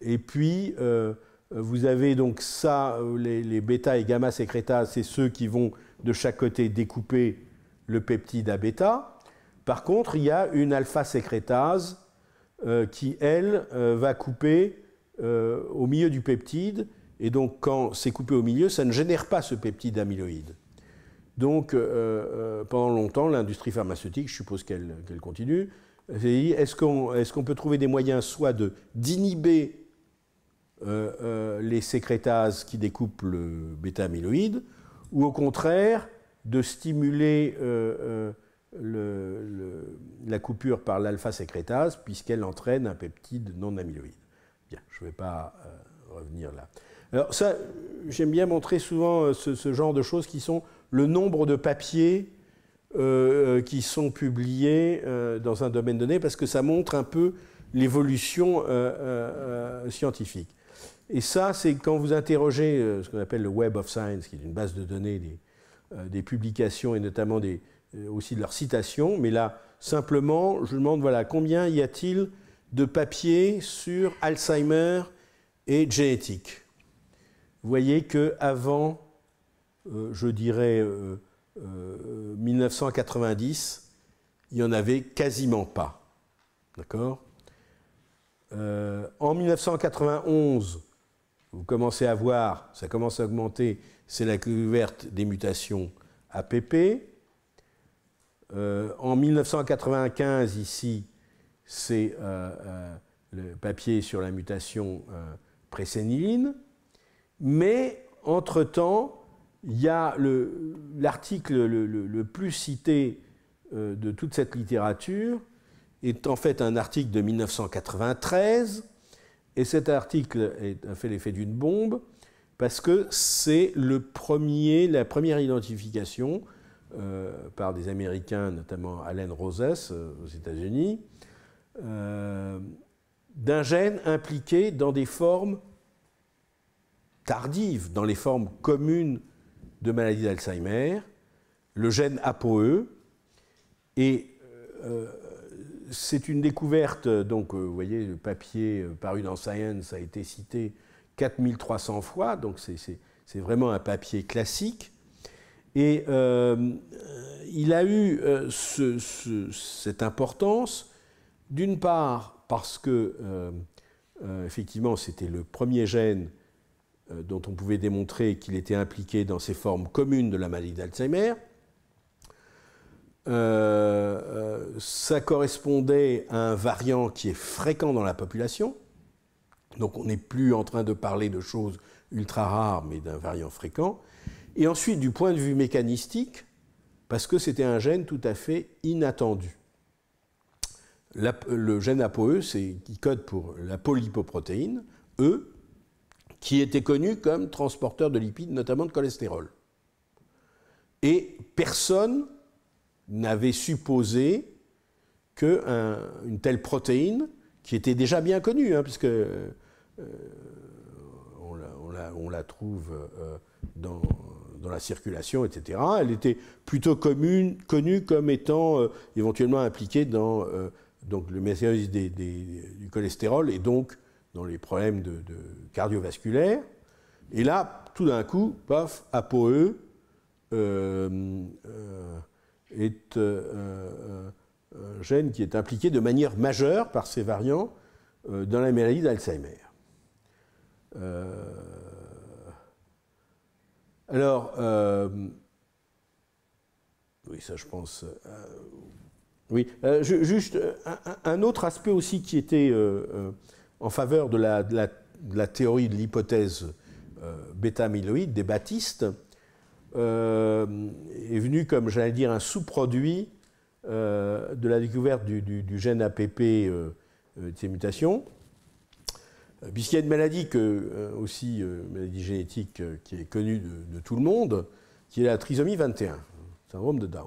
et puis, vous avez donc ça, les, les bêta et gamma sécrétase c'est ceux qui vont de chaque côté découper le peptide à bêta. Par contre, il y a une alpha sécrétase euh, qui, elle, euh, va couper euh, au milieu du peptide. Et donc, quand c'est coupé au milieu, ça ne génère pas ce peptide amyloïde. Donc, pendant longtemps, l'industrie pharmaceutique, je suppose qu'elle qu continue, est-ce qu'on peut trouver des moyens soit d'inhiber les sécrétases qui découpent le bêta-amyloïde, ou au contraire de stimuler la coupure par l'alpha-sécrétase, puisqu'elle entraîne un peptide non amyloïde. Bien, je ne vais pas euh, revenir là. Alors ça, j'aime bien montrer souvent euh, ce, genre de choses qui sont le nombre de papiers euh, qui sont publiés dans un domaine donné, parce que ça montre un peu l'évolution scientifique. Et ça, c'est quand vous interrogez ce qu'on appelle le Web of Science, qui est une base de données des publications et notamment des, euh, aussi de leur citation, mais là, simplement, je demande, voilà, combien y a-t-il de papiers sur Alzheimer et génétique Vous voyez qu'avant, euh, je dirais, 1990, euh, il n'y en avait quasiment pas. D'accord En 1991, vous commencez à voir, ça commence à augmenter, c'est la couverte des mutations APP. Euh, en 1995, ici, c'est euh, euh, le papier sur la mutation pré-séniline. Mais entre-temps, a l'article le, plus cité de toute cette littérature, est en fait un article de 1993, et cet article a fait l'effet d'une bombe, parce que c'est la première identification euh, par des Américains, notamment Allen Roses euh, aux États-Unis, euh, d'un gène impliqué dans des formes tardives, dans les formes communes de maladie d'Alzheimer, le gène ApoE. Et c'est une découverte, donc vous voyez, le papier paru dans Science a été cité 4300 fois, donc c'est vraiment un papier classique. Et euh, il a eu euh, cette importance, d'une part parce que, euh, effectivement, c'était le premier gène dont on pouvait démontrer qu'il était impliqué dans ces formes communes de la maladie d'Alzheimer. ça correspondait à un variant qui est fréquent dans la population. Donc on n'est plus en train de parler de choses ultra rares, mais d'un variant fréquent. Et ensuite, du point de vue mécanistique, parce que c'était un gène tout à fait inattendu. le gène ApoE, c'est qui code pour la polypoprotéine, E, qui était connu comme transporteur de lipides, notamment de cholestérol. Et personne n'avait supposé qu'une telle protéine, qui était déjà bien connue, hein, puisque euh, on, la, trouve euh, dans dans la circulation, etc. Elle était plutôt commune, connue comme étant euh, éventuellement impliquée dans euh, donc le métabolisme du cholestérol et donc dans les problèmes de, cardiovasculaires. Et là, tout d'un coup, paf, ApoE euh, est un gène qui est impliqué de manière majeure par ces variants dans la maladie d'Alzheimer. Euh, alors, euh, oui, ça je pense. Euh, oui, euh, juste un, autre aspect aussi qui était en faveur de la, théorie de l'hypothèse bêta-amyloïde des baptistes est venu comme j'allais dire un sous-produit de la découverte du, du gène APP de ces mutations. Euh, puisqu'il y a une maladie euh, aussi, euh, maladie génétique qui est connue de, tout le monde, qui est la trisomie 21, syndrome de Down.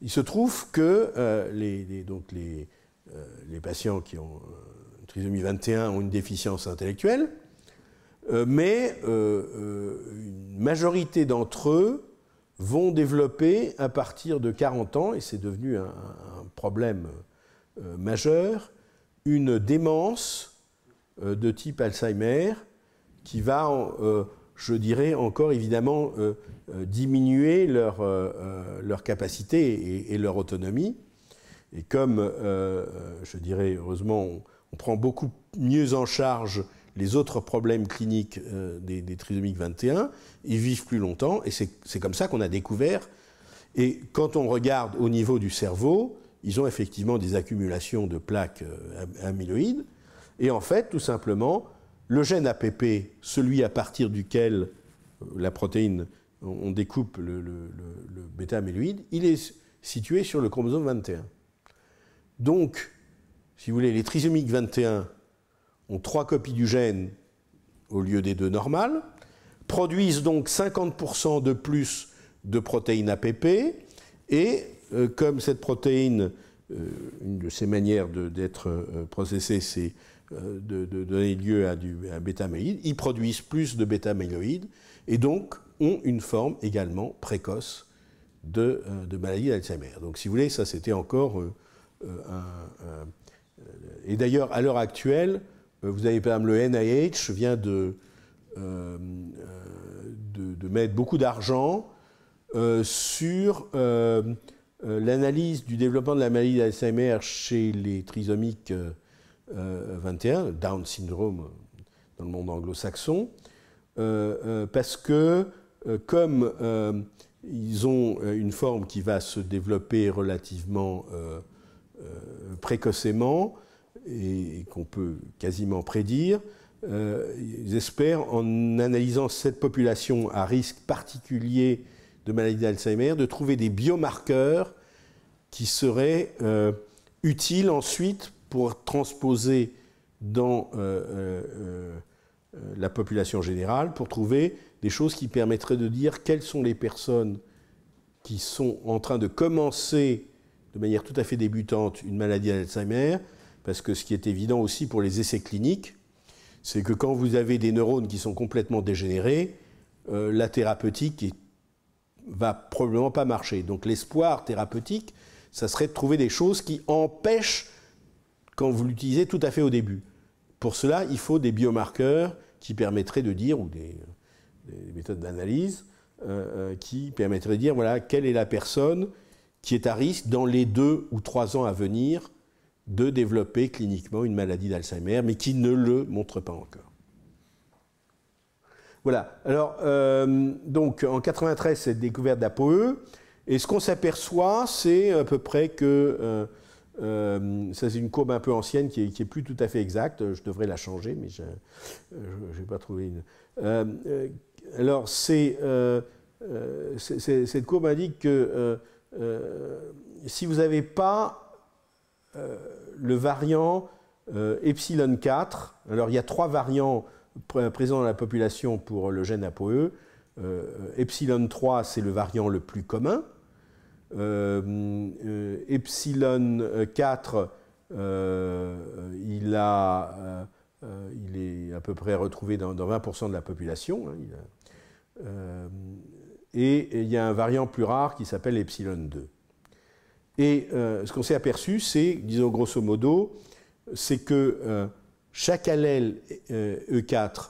Il se trouve que les, donc les, patients qui ont une trisomie 21 ont une déficience intellectuelle, mais une majorité d'entre eux vont développer à partir de 40 ans, et c'est devenu un problème majeur, une démence euh, de type Alzheimer, qui va, euh, je dirais, encore évidemment euh, diminuer leur, leur capacité et, leur autonomie. Et comme, je dirais, heureusement, on, prend beaucoup mieux en charge les autres problèmes cliniques des, trisomiques 21, ils vivent plus longtemps, et c'est comme ça qu'on a découvert. Et quand on regarde au niveau du cerveau, ils ont effectivement des accumulations de plaques amyloïdes, et en fait, tout simplement, le gène APP, celui à partir duquel euh, la protéine, on découpe le, bêta-amyloïde, il est situé sur le chromosome 21. Donc, si vous voulez, les trisomiques 21 ont trois copies du gène au lieu des deux normales, produisent donc 50% de plus de protéines APP, et euh, comme cette protéine, euh, une de ses manières d'être processée, c'est euh, de, donner lieu à du à bêta-amyloïde, ils produisent plus de bêta-amyloïde et donc ont une forme également précoce euh, de, maladie d'Alzheimer. Donc si vous voulez, ça c'était encore euh, un, Et d'ailleurs, à l'heure actuelle, vous avez par exemple le NIH vient de, de, mettre beaucoup d'argent sur l'analyse du développement de la maladie d'Alzheimer chez les trisomiques 21, euh, Down syndrome dans le monde anglo-saxon, euh, euh, parce que comme ils ont une forme qui va se développer relativement précocement et qu'on peut quasiment prédire, ils espèrent, en analysant cette population à risque particulier de maladie d'Alzheimer, de trouver des biomarqueurs qui seraient utiles ensuite pour transposer dans euh, euh, euh, la population générale, pour trouver des choses qui permettraient de dire quelles sont les personnes qui sont en train de commencer de manière tout à fait débutante une maladie d'Alzheimer, parce que ce qui est évident aussi pour les essais cliniques, c'est que quand vous avez des neurones qui sont complètement dégénérés, la thérapeutique ne va probablement pas marcher. Donc l'espoir thérapeutique, ça serait de trouver des choses qui empêchent quand vous l'utilisez tout à fait au début. Pour cela, il faut des biomarqueurs qui permettraient de dire, ou des, méthodes d'analyse, euh, euh, qui permettraient de dire, voilà, quelle est la personne qui est à risque dans les deux ou trois ans à venir de développer cliniquement une maladie d'Alzheimer, mais qui ne le montre pas encore. Voilà. Alors, euh, donc, en 93, cette découverte d'ApoE. Et ce qu'on s'aperçoit, c'est à peu près que euh, ça, c'est une courbe un peu ancienne qui n'est est plus tout à fait exacte. Je devrais la changer, mais je n'ai euh, pas trouvé une. Euh, alors, c'est, cette courbe indique que si vous n'avez pas le variant epsilon 4, alors il y a trois variants présents dans la population pour le gène ApoE. epsilon 3, c'est le variant le plus commun. Euh, euh, epsilon 4, euh, il, a, il, est à peu près retrouvé dans, 20% de la population. Hein, et il y a un variant plus rare qui s'appelle epsilon 2. Et ce qu'on s'est aperçu, c'est, disons grosso modo, c'est que chaque allèle E4 e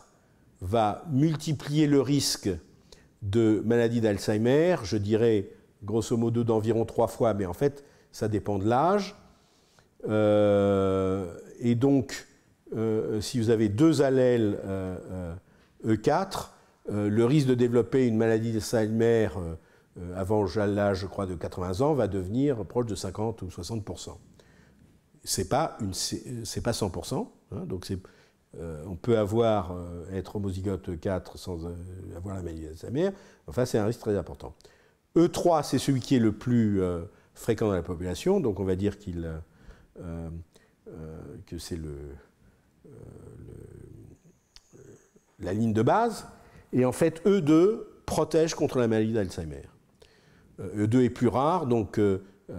va multiplier le risque de maladie d'Alzheimer, je dirais grosso modo d'environ trois fois, mais en fait, ça dépend de l'âge. Euh, et donc, euh, si vous avez deux allèles E4, euh, e le risque de développer une maladie de d'Alzheimer avant l'âge, je crois, de 80 ans va devenir proche de 50 ou 60 C'est pas pas 100 hein, donc on peut avoir, être homozygote 4 e sans avoir la maladie de d'Alzheimer. Enfin, c'est un risque très important. E3, c'est celui qui est le plus euh, fréquent dans la population, donc on va dire qu'il, euh, euh, que c'est la ligne de base. Et en fait, E2 protège contre la maladie d'Alzheimer. E2 e est plus rare, donc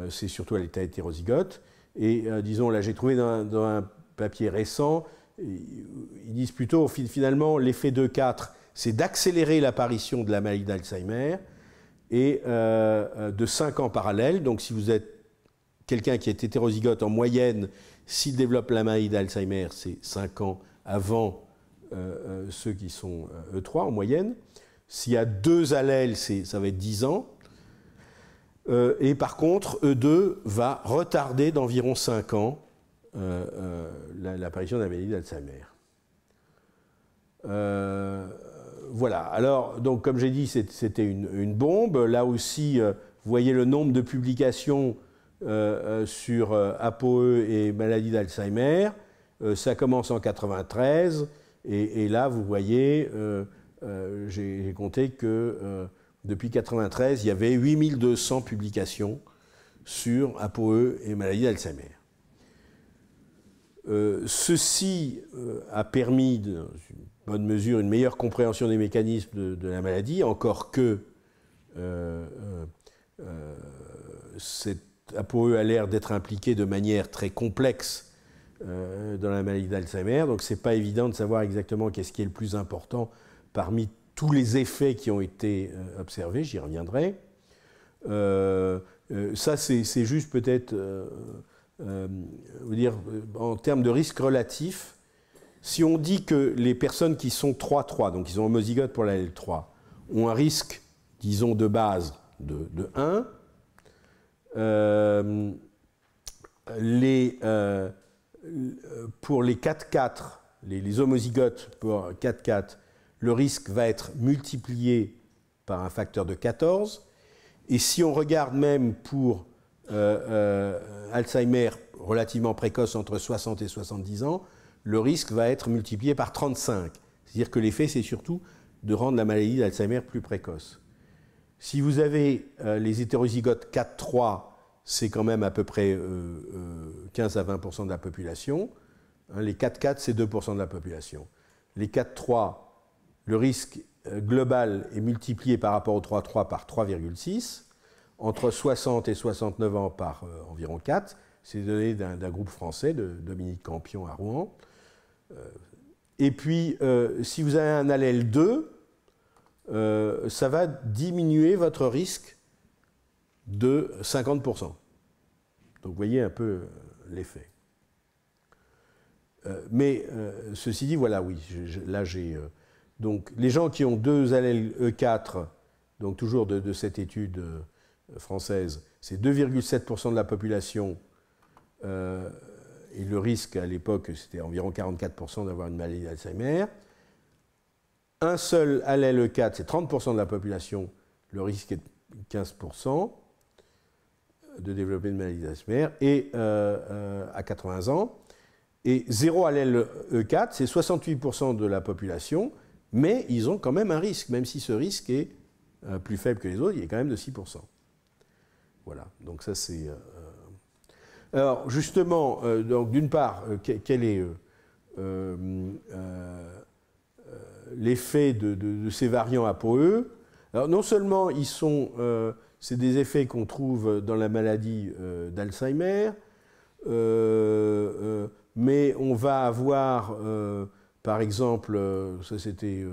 c'est surtout à l'état hétérozygote. Et disons, là j'ai trouvé dans, un papier récent, ils disent plutôt finalement l'effet 2-4, e c'est d'accélérer l'apparition de la maladie d'Alzheimer et euh, euh, de 5 ans parallèles. Donc si vous êtes quelqu'un qui est hétérozygote en moyenne, s'il développe la maladie d'Alzheimer, c'est 5 ans avant euh, ceux qui sont E3 e en moyenne. S'il y a deux allèles, ça va être 10 ans. et par contre, E2 va retarder d'environ 5 ans l'apparition de la maladie d'Alzheimer voilà. Alors, donc, comme j'ai dit, c'était une, bombe. Là aussi, euh, vous voyez le nombre de publications euh, euh, sur ApoE et maladie d'Alzheimer. ça commence en 93. Et, là, vous voyez, j'ai compté que depuis 1993, il y avait 8200 publications sur ApoE et maladie d'Alzheimer. ceci a permis, de, bonne mesure une meilleure compréhension des mécanismes de, la maladie, encore que euh, euh, euh cette APOE a l'air d'être impliqué de manière très complexe euh, dans la maladie d'Alzheimer, donc ce n'est pas évident de savoir exactement qu'est-ce qui est le plus important parmi tous les effets qui ont été euh, observés, j'y reviendrai. ça, c'est juste peut-être, dire, en termes de risque relatif, si on dit que les personnes qui sont 3-3, donc ils ont homozygotes pour la L3, ont un risque, disons, de base de, 1, euh, euh, pour les 4-4, les, homozygotes pour 4-4, le risque va être multiplié par un facteur de 14. Et si on regarde même pour euh, Alzheimer relativement précoce entre 60 et 70 ans, le risque va être multiplié par 35. C'est-à-dire que l'effet, c'est surtout de rendre la maladie d'Alzheimer plus précoce. Si vous avez euh, les hétérozygotes 4-3, c'est quand même à peu près 15 euh, euh, à 20 hein, de la population. les 4-4, c'est 2 de la population. Les 4-3, le risque global est multiplié par rapport au 3-3 par 3,6, entre 60 et 69 ans par environ 4. C'est donné d'un groupe français de Dominique Campion à Rouen et puis, euh, si vous avez un allèle 2, euh, ça va diminuer votre risque de 50%. Donc, vous voyez un peu euh, l'effet. mais ceci dit, voilà, oui, là j'ai. donc, les gens qui ont deux allèles E4, donc toujours de, cette étude française, c'est 2,7% de la population et le risque à l'époque, c'était environ 44% d'avoir une maladie d'Alzheimer. Un seul allèle E4, c'est 30% de la population, le risque est de 15% de développer une maladie d'Alzheimer, et euh, euh, à 80 ans. Et zéro allèle E4, euh, c'est 68% de la population, mais ils ont quand même un risque, même si ce risque est plus faible que les autres, il est quand même de 6%. Voilà, donc ça c'est alors justement, euh, d'une part, euh, quel est euh, l'effet de, ces variants ApoE e? Alors non seulement ils sont, c'est des effets qu'on trouve dans la maladie d'Alzheimer, mais on va avoir, par exemple, ça c'était,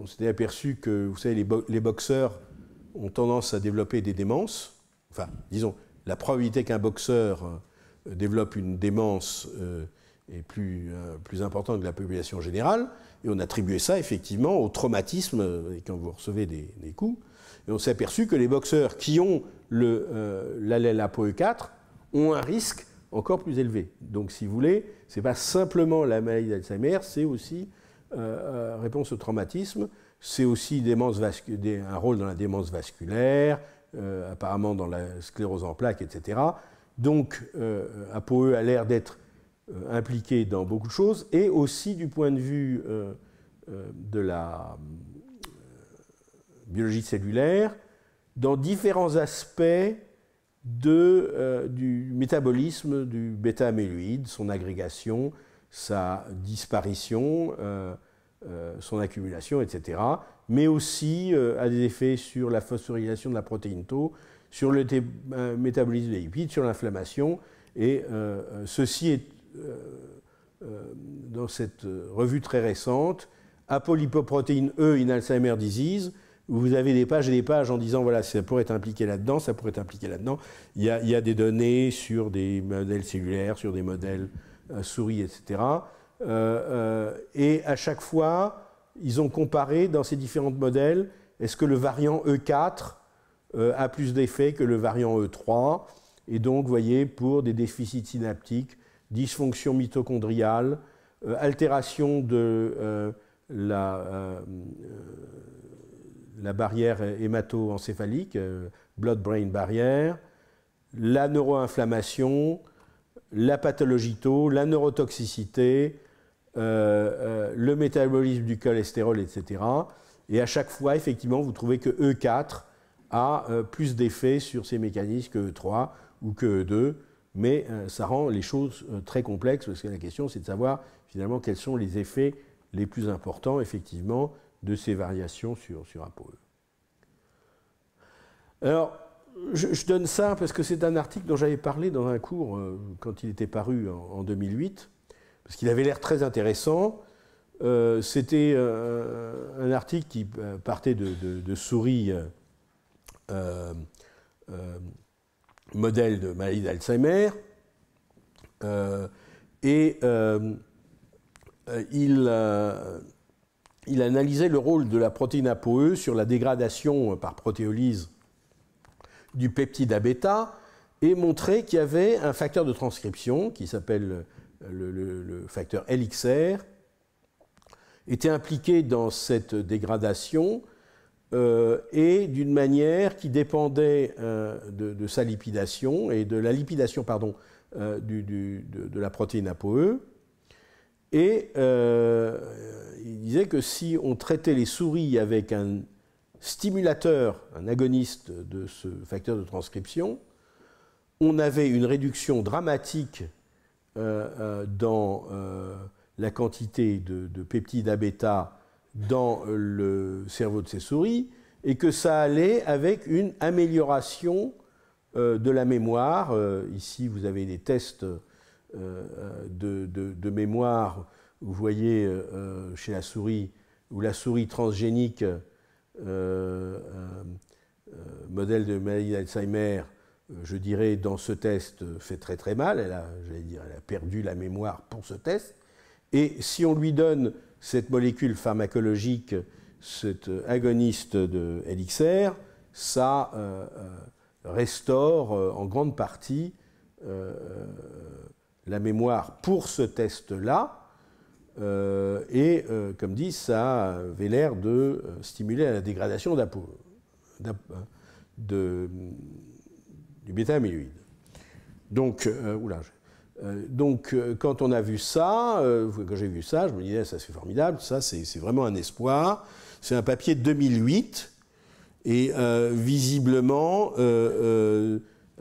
on s'était aperçu que vous savez les boxeurs ont tendance à développer des démences. Enfin, disons, la probabilité qu'un boxeur euh, développe une démence euh, est euh, plus, importante que la population générale. Et on attribuait ça effectivement au traumatisme, et quand vous recevez des, des coups. Et on s'est aperçu que les boxeurs qui ont l'allèle ApoE4 ont un risque encore plus élevé. Donc, si vous voulez, ce n'est pas simplement la maladie d'Alzheimer, c'est aussi réponse au traumatisme, c'est aussi un rôle dans la démence vasculaire, euh, apparemment dans la sclérose en plaques, etc. Donc, euh, ApoE a l'air d'être euh, impliqué dans beaucoup de choses, et aussi du point de vue de la biologie cellulaire, dans différents aspects du métabolisme du bêta-amyloïde, son agrégation, sa disparition, son accumulation, etc mais aussi à euh, des effets sur la phosphorylation de la protéine Tau, sur le euh, métabolisme des lipides, sur l'inflammation. Et euh, ceci est, dans cette revue très récente, apolipoprotéine E in Alzheimer disease, où vous avez des pages et des pages en disant voilà, ça pourrait être impliqué là-dedans, ça pourrait être impliqué là-dedans. Il, il, y a des données sur des modèles cellulaires, sur des modèles souris, etc. et à chaque fois, ils ont comparé dans ces différents modèles, est-ce que le variant E4 euh, a plus d'effet que le variant E3 Et donc, vous voyez, pour des déficits synaptiques, dysfonction mitochondriale, euh, altération de euh, la, la, barrière hémato-encéphalique, blood-brain barrière, la neuroinflammation, la pathologie tôt, la neurotoxicité, euh, euh, le métabolisme du cholestérol, etc. Et à chaque fois, effectivement, vous trouvez que E4 a euh, plus d'effets sur ces mécanismes que E3 ou que E2, mais ça rend les choses très complexes parce que la question, c'est de savoir finalement quels sont les effets les plus importants, effectivement, de ces variations sur, sur ApoE. Alors, je, donne ça parce que c'est un article dont j'avais parlé dans un cours quand il était paru en 2008 parce qu'il avait l'air très intéressant. Euh, c'était euh, un article qui euh, partait de, souris modèle de maladie d'Alzheimer. et il, il, analysait le rôle de la protéine ApoE sur la dégradation par protéolyse du peptide A-bêta et montrait qu'il y avait un facteur de transcription qui s'appelle le, facteur LXR, était impliqué dans cette dégradation euh, et d'une manière qui dépendait euh, de, sa lipidation et de la lipidation pardon, euh, de, de, la protéine ApoE. Et il disait que si on traitait les souris avec un stimulateur, un agoniste de ce facteur de transcription, on avait une réduction dramatique euh, euh, dans euh, la quantité de, peptides à bêta dans le cerveau de ces souris et que ça allait avec une amélioration de la mémoire. ici, vous avez des tests de, mémoire. Vous voyez chez la souris, ou la souris transgénique, modèle de maladie d'Alzheimer, je dirais, dans ce test fait très très mal. Elle a, dire, elle a perdu la mémoire pour ce test. Et si on lui donne cette molécule pharmacologique, cet agoniste de LXR, ça euh, euh, restaure euh, en grande partie la mémoire pour ce test-là. et comme dit, ça avait l'air de stimuler la dégradation d'apo, hein, de, du bêta-amyloïde. Donc, euh, euh, donc euh, quand on a vu ça, quand j'ai vu ça, je me disais, ça c'est formidable, ça c'est vraiment un espoir. C'est un papier de 2008, et visiblement,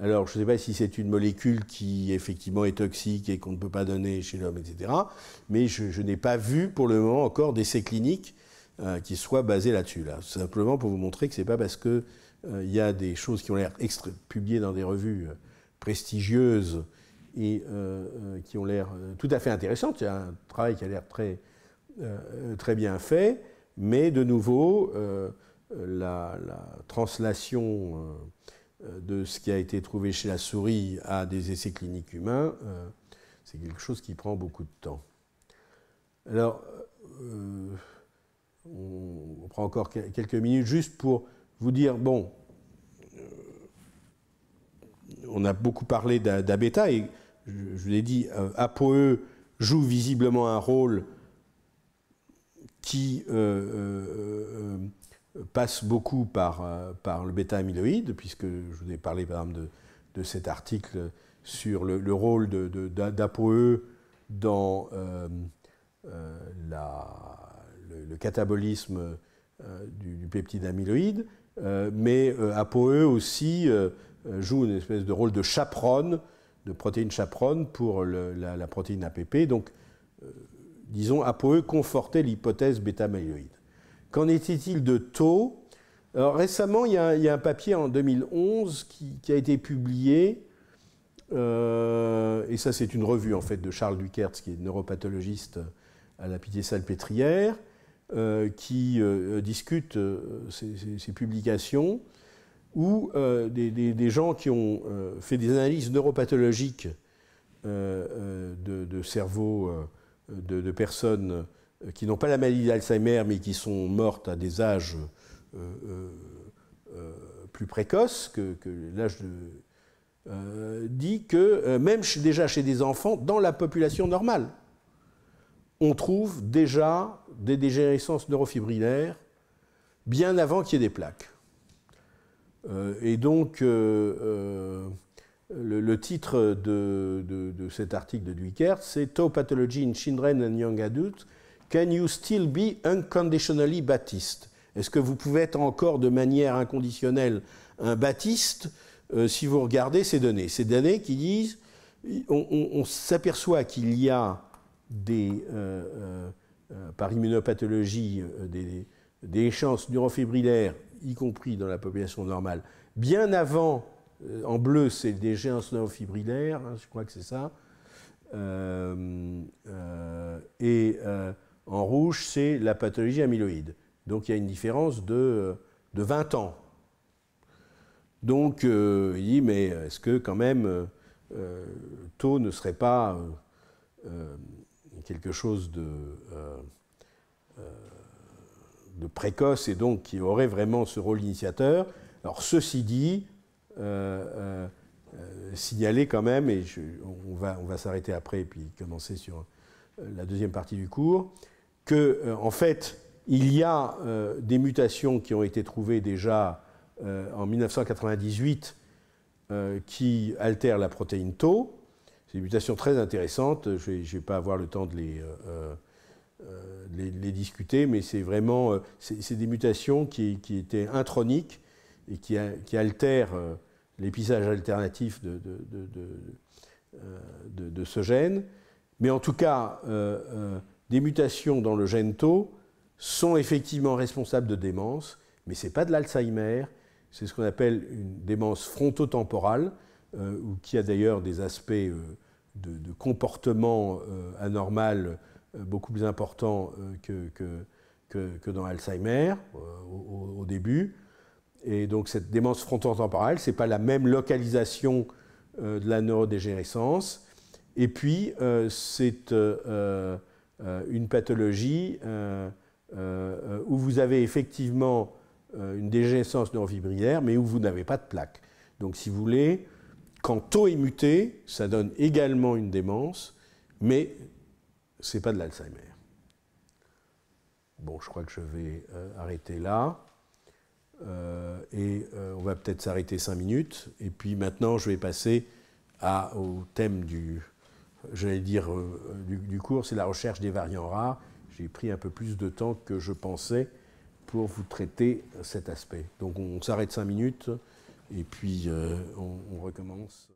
alors je ne sais pas si c'est une molécule qui effectivement est toxique et qu'on ne peut pas donner chez l'homme, etc., mais je, n'ai pas vu pour le moment encore d'essais cliniques qui soient basés là-dessus. Là. Simplement pour vous montrer que ce n'est pas parce que euh, il y a des choses qui ont l'air publiées dans des revues euh, prestigieuses et euh, qui ont l'air tout à fait intéressantes. Il y a un travail qui a l'air très, très bien fait, mais de nouveau, la, translation de ce qui a été trouvé chez la souris à des essais cliniques humains, c'est quelque chose qui prend beaucoup de temps. Alors, on prend encore quelques minutes juste pour vous dire, bon, euh, on a beaucoup parlé d'Abeta et je, vous l'ai dit, euh, Apoe joue visiblement un rôle qui euh, passe beaucoup par, par le bêta-amyloïde, puisque je vous ai parlé par exemple de, cet article sur le, rôle d'ApoE de, dans la, le, catabolisme du peptide amyloïde. Euh, mais euh, ApoE aussi euh, joue une espèce de rôle de chaperonne, de protéine chaperonne pour la, protéine APP. Donc, disons, ApoE confortait l'hypothèse bêta-amyloïde. Qu'en était-il de taux alors, récemment, il y, a, un papier en 2011 qui, a été publié, et ça c'est une revue en fait de Charles Duquertz, qui est neuropathologiste à la Pitié-Salpêtrière, euh, qui euh, discutent euh, ces, publications, ou des, gens qui ont fait des analyses neuropathologiques de, cerveaux de, personnes qui n'ont pas la maladie d'Alzheimer, mais qui sont mortes à des âges plus précoces que, l'âge dit que même déjà chez des enfants, dans la population normale, on trouve déjà des dégénérescences neurofibrillaires bien avant qu'il y ait des plaques. Euh, et donc, euh, euh, le, titre de, cet article de Duikert, c'est Tau Pathology in Children and Young Adults, Can you still be unconditionally baptiste Est-ce que vous pouvez être encore de manière inconditionnelle un baptiste si vous regardez ces données Ces données qui disent, on, on s'aperçoit qu'il y a euh, euh, euh, par immunopathologie des, échéances neurofibrillaires, y compris dans la population normale, bien avant, en bleu, c'est des échéances neurofibrillaires, hein, je crois que c'est ça, et en rouge, c'est la pathologie amyloïde. Donc il y a une différence de, 20 ans. Donc il dit, mais est-ce que quand même, taux ne serait pas quelque chose euh, euh, de, précoce et donc qui aurait vraiment ce rôle d'initiateur. Alors ceci dit, euh, signaler quand même, et on va, s'arrêter après et puis commencer sur la deuxième partie du cours, que en fait, il y a des mutations qui ont été trouvées déjà en 1998 qui altèrent la protéine Tau. C'est des mutations très intéressantes. Je ne vais pas avoir le temps de les, euh, euh, discuter, mais c'est vraiment euh, c'est des mutations qui, étaient introniques et qui, altèrent l'épissage alternatif de, de, ce gène. Mais en tout cas, des mutations dans le gène tau sont effectivement responsables de démence, mais ce n'est pas de l'Alzheimer, c'est ce qu'on appelle une démence frontotemporale. Euh, ou qui a d'ailleurs des aspects euh, de, comportement euh, anormal beaucoup plus importants que, que, dans Alzheimer au, début. Et donc cette démence frontotemporale, ce n'est pas la même localisation de la neurodégénérescence. Et puis, c'est une pathologie où vous avez effectivement une dégénérescence neurofibrillaire, mais où vous n'avez pas de plaque. Donc, si vous voulez, quand taux est muté, ça donne également une démence, mais ce n'est pas de l'Alzheimer. Bon, je crois que je vais euh, arrêter là. Euh, et euh, on va peut-être s'arrêter cinq minutes. Et puis maintenant, je vais passer au thème du, j'allais dire, du, cours, c'est la recherche des variants rares. J'ai pris un peu plus de temps que je pensais pour vous traiter cet aspect. Donc on, on s'arrête cinq minutes. Et puis, euh, on, recommence.